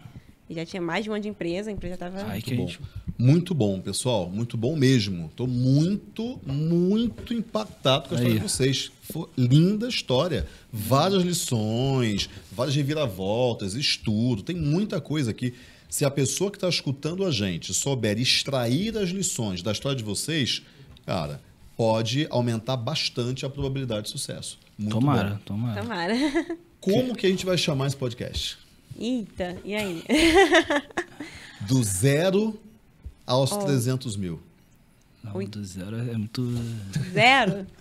já tinha mais de um ano de empresa, a empresa estava. Muito bom. muito bom, pessoal. Muito bom mesmo. Estou muito, muito impactado com a história Aí. de vocês. Foi linda história. Várias lições, várias reviravoltas, estudo. Tem muita coisa aqui. Se a pessoa que está escutando a gente souber extrair as lições da história de vocês, cara, pode aumentar bastante a probabilidade de sucesso. Muito tomara, bom. tomara. Tomara. Como que a gente vai chamar esse podcast? Eita, e aí? do zero aos oh. 300 mil. Não, do zero é muito. Zero?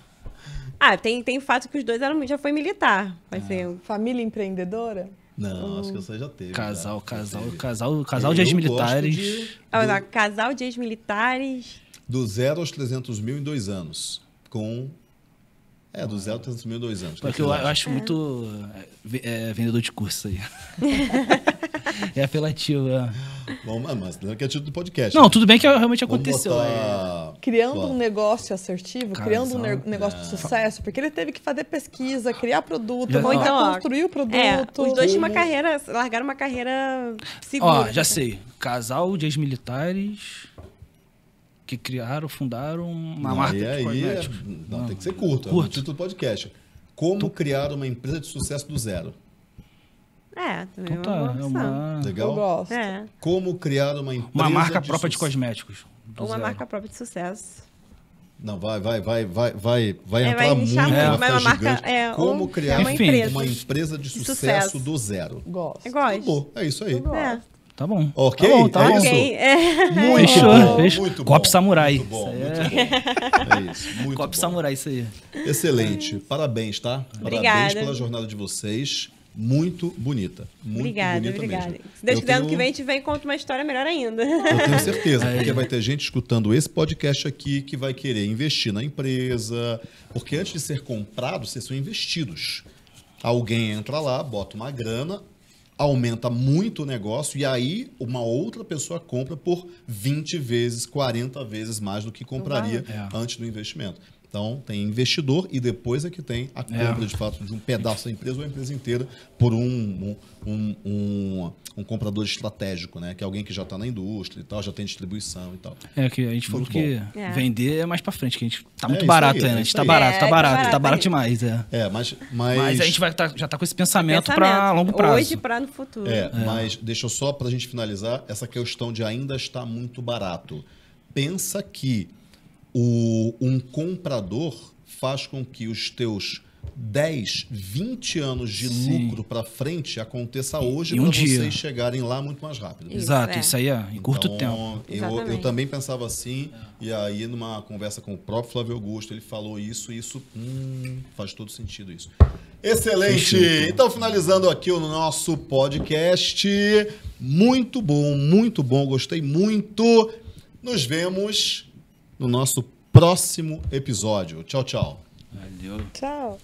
Ah, tem, tem fato que os dois eram, já foi militar. Vai é. ser. Família empreendedora? Não, acho que você já teve. Casal, casal, teve. casal, casal de ex-militares. De... Ah, do... Casal de ex-militares. Do zero aos 300 mil em dois anos. Com é, do Zé até mil dois anos. Né? Porque eu, eu acho é. muito é, é, vendedor de curso aí. é apelativo. É. Bom, mas não é que é título do podcast. Não, né? tudo bem que realmente aconteceu. Botar... É. Criando um negócio assertivo, criando um negócio de é. sucesso, porque ele teve que fazer pesquisa, criar produto, já, então, então, ó, construir o produto. os dois tinham uma carreira, largaram uma carreira segura. Ó, já assim. sei. Casal de ex-militares que criaram, fundaram uma não, marca de aí, é- Não, não, tem que ser curto. É curto. É o título do podcast. Como tu... criar uma empresa de sucesso do zero. É, também é então, tá, é uma... Legal? É. Como criar uma empresa Uma marca de própria de cosméticos. Uma zero. marca própria de sucesso. Não, vai, vai, vai, vai, vai, vai é, entrar vai muito, muito é, uma marca, é, Como um, criar uma, empresa, uma empresa de, de sucesso, do zero. Gosto. Gosto. Acabou. É isso aí. É. Tá bom. Ok, tá bom, tá é bom. Okay. É. Muito fechou, bom, fechou. Muito Cop bom, Samurai. Muito bom, muito é. bom. É isso, Cop Samurai, isso aí. Excelente. Parabéns, tá? Obrigada. Parabéns pela jornada de vocês. Muito bonita. Muito obrigada, bonita obrigada. mesmo. Se Deus quiser, tenho... ano que vem a gente vem e conta uma história melhor ainda. Eu tenho certeza, é. porque vai ter gente escutando esse podcast aqui que vai querer investir na empresa, porque antes de ser comprado, vocês são investidos. Alguém entra lá, bota uma grana, aumenta muito o negócio e aí uma outra pessoa compra por 20 vezes, 40 vezes mais do que compraria é. antes do investimento. Então, tem investidor e depois é que tem a é. compra, é. de fato, de um pedaço da empresa ou a empresa inteira por um, um, um, um comprador estratégico, né? Que é alguém que já está na indústria e tal, já tem distribuição e tal. É, que a gente falou que é. vender é mais para frente, que a gente tá é, muito é, barato aí, ainda. Né? A gente está barato, está tá barato, barato, tá barato demais. É, é mas, mas, mas. a gente vai tá, já está com esse pensamento, para longo prazo. Hoje para no futuro. É, mas deixa eu só para a gente finalizar essa questão de ainda está muito barato. Pensa que o, um comprador faz com que os teus 10, 20 anos de Sim. lucro para frente aconteça hoje para um vocês dia. chegarem lá muito mais rápido. Exato, é. isso aí é em curto então, tempo. Eu, eu, também pensava assim, e aí numa conversa com o próprio Flávio Augusto, ele falou isso, e isso hum, faz todo sentido isso. Excelente! Então, finalizando aqui o nosso podcast. Muito bom, muito bom, gostei muito. Nos vemos no nosso próximo episódio. Tchau, tchau. Valeu. Tchau.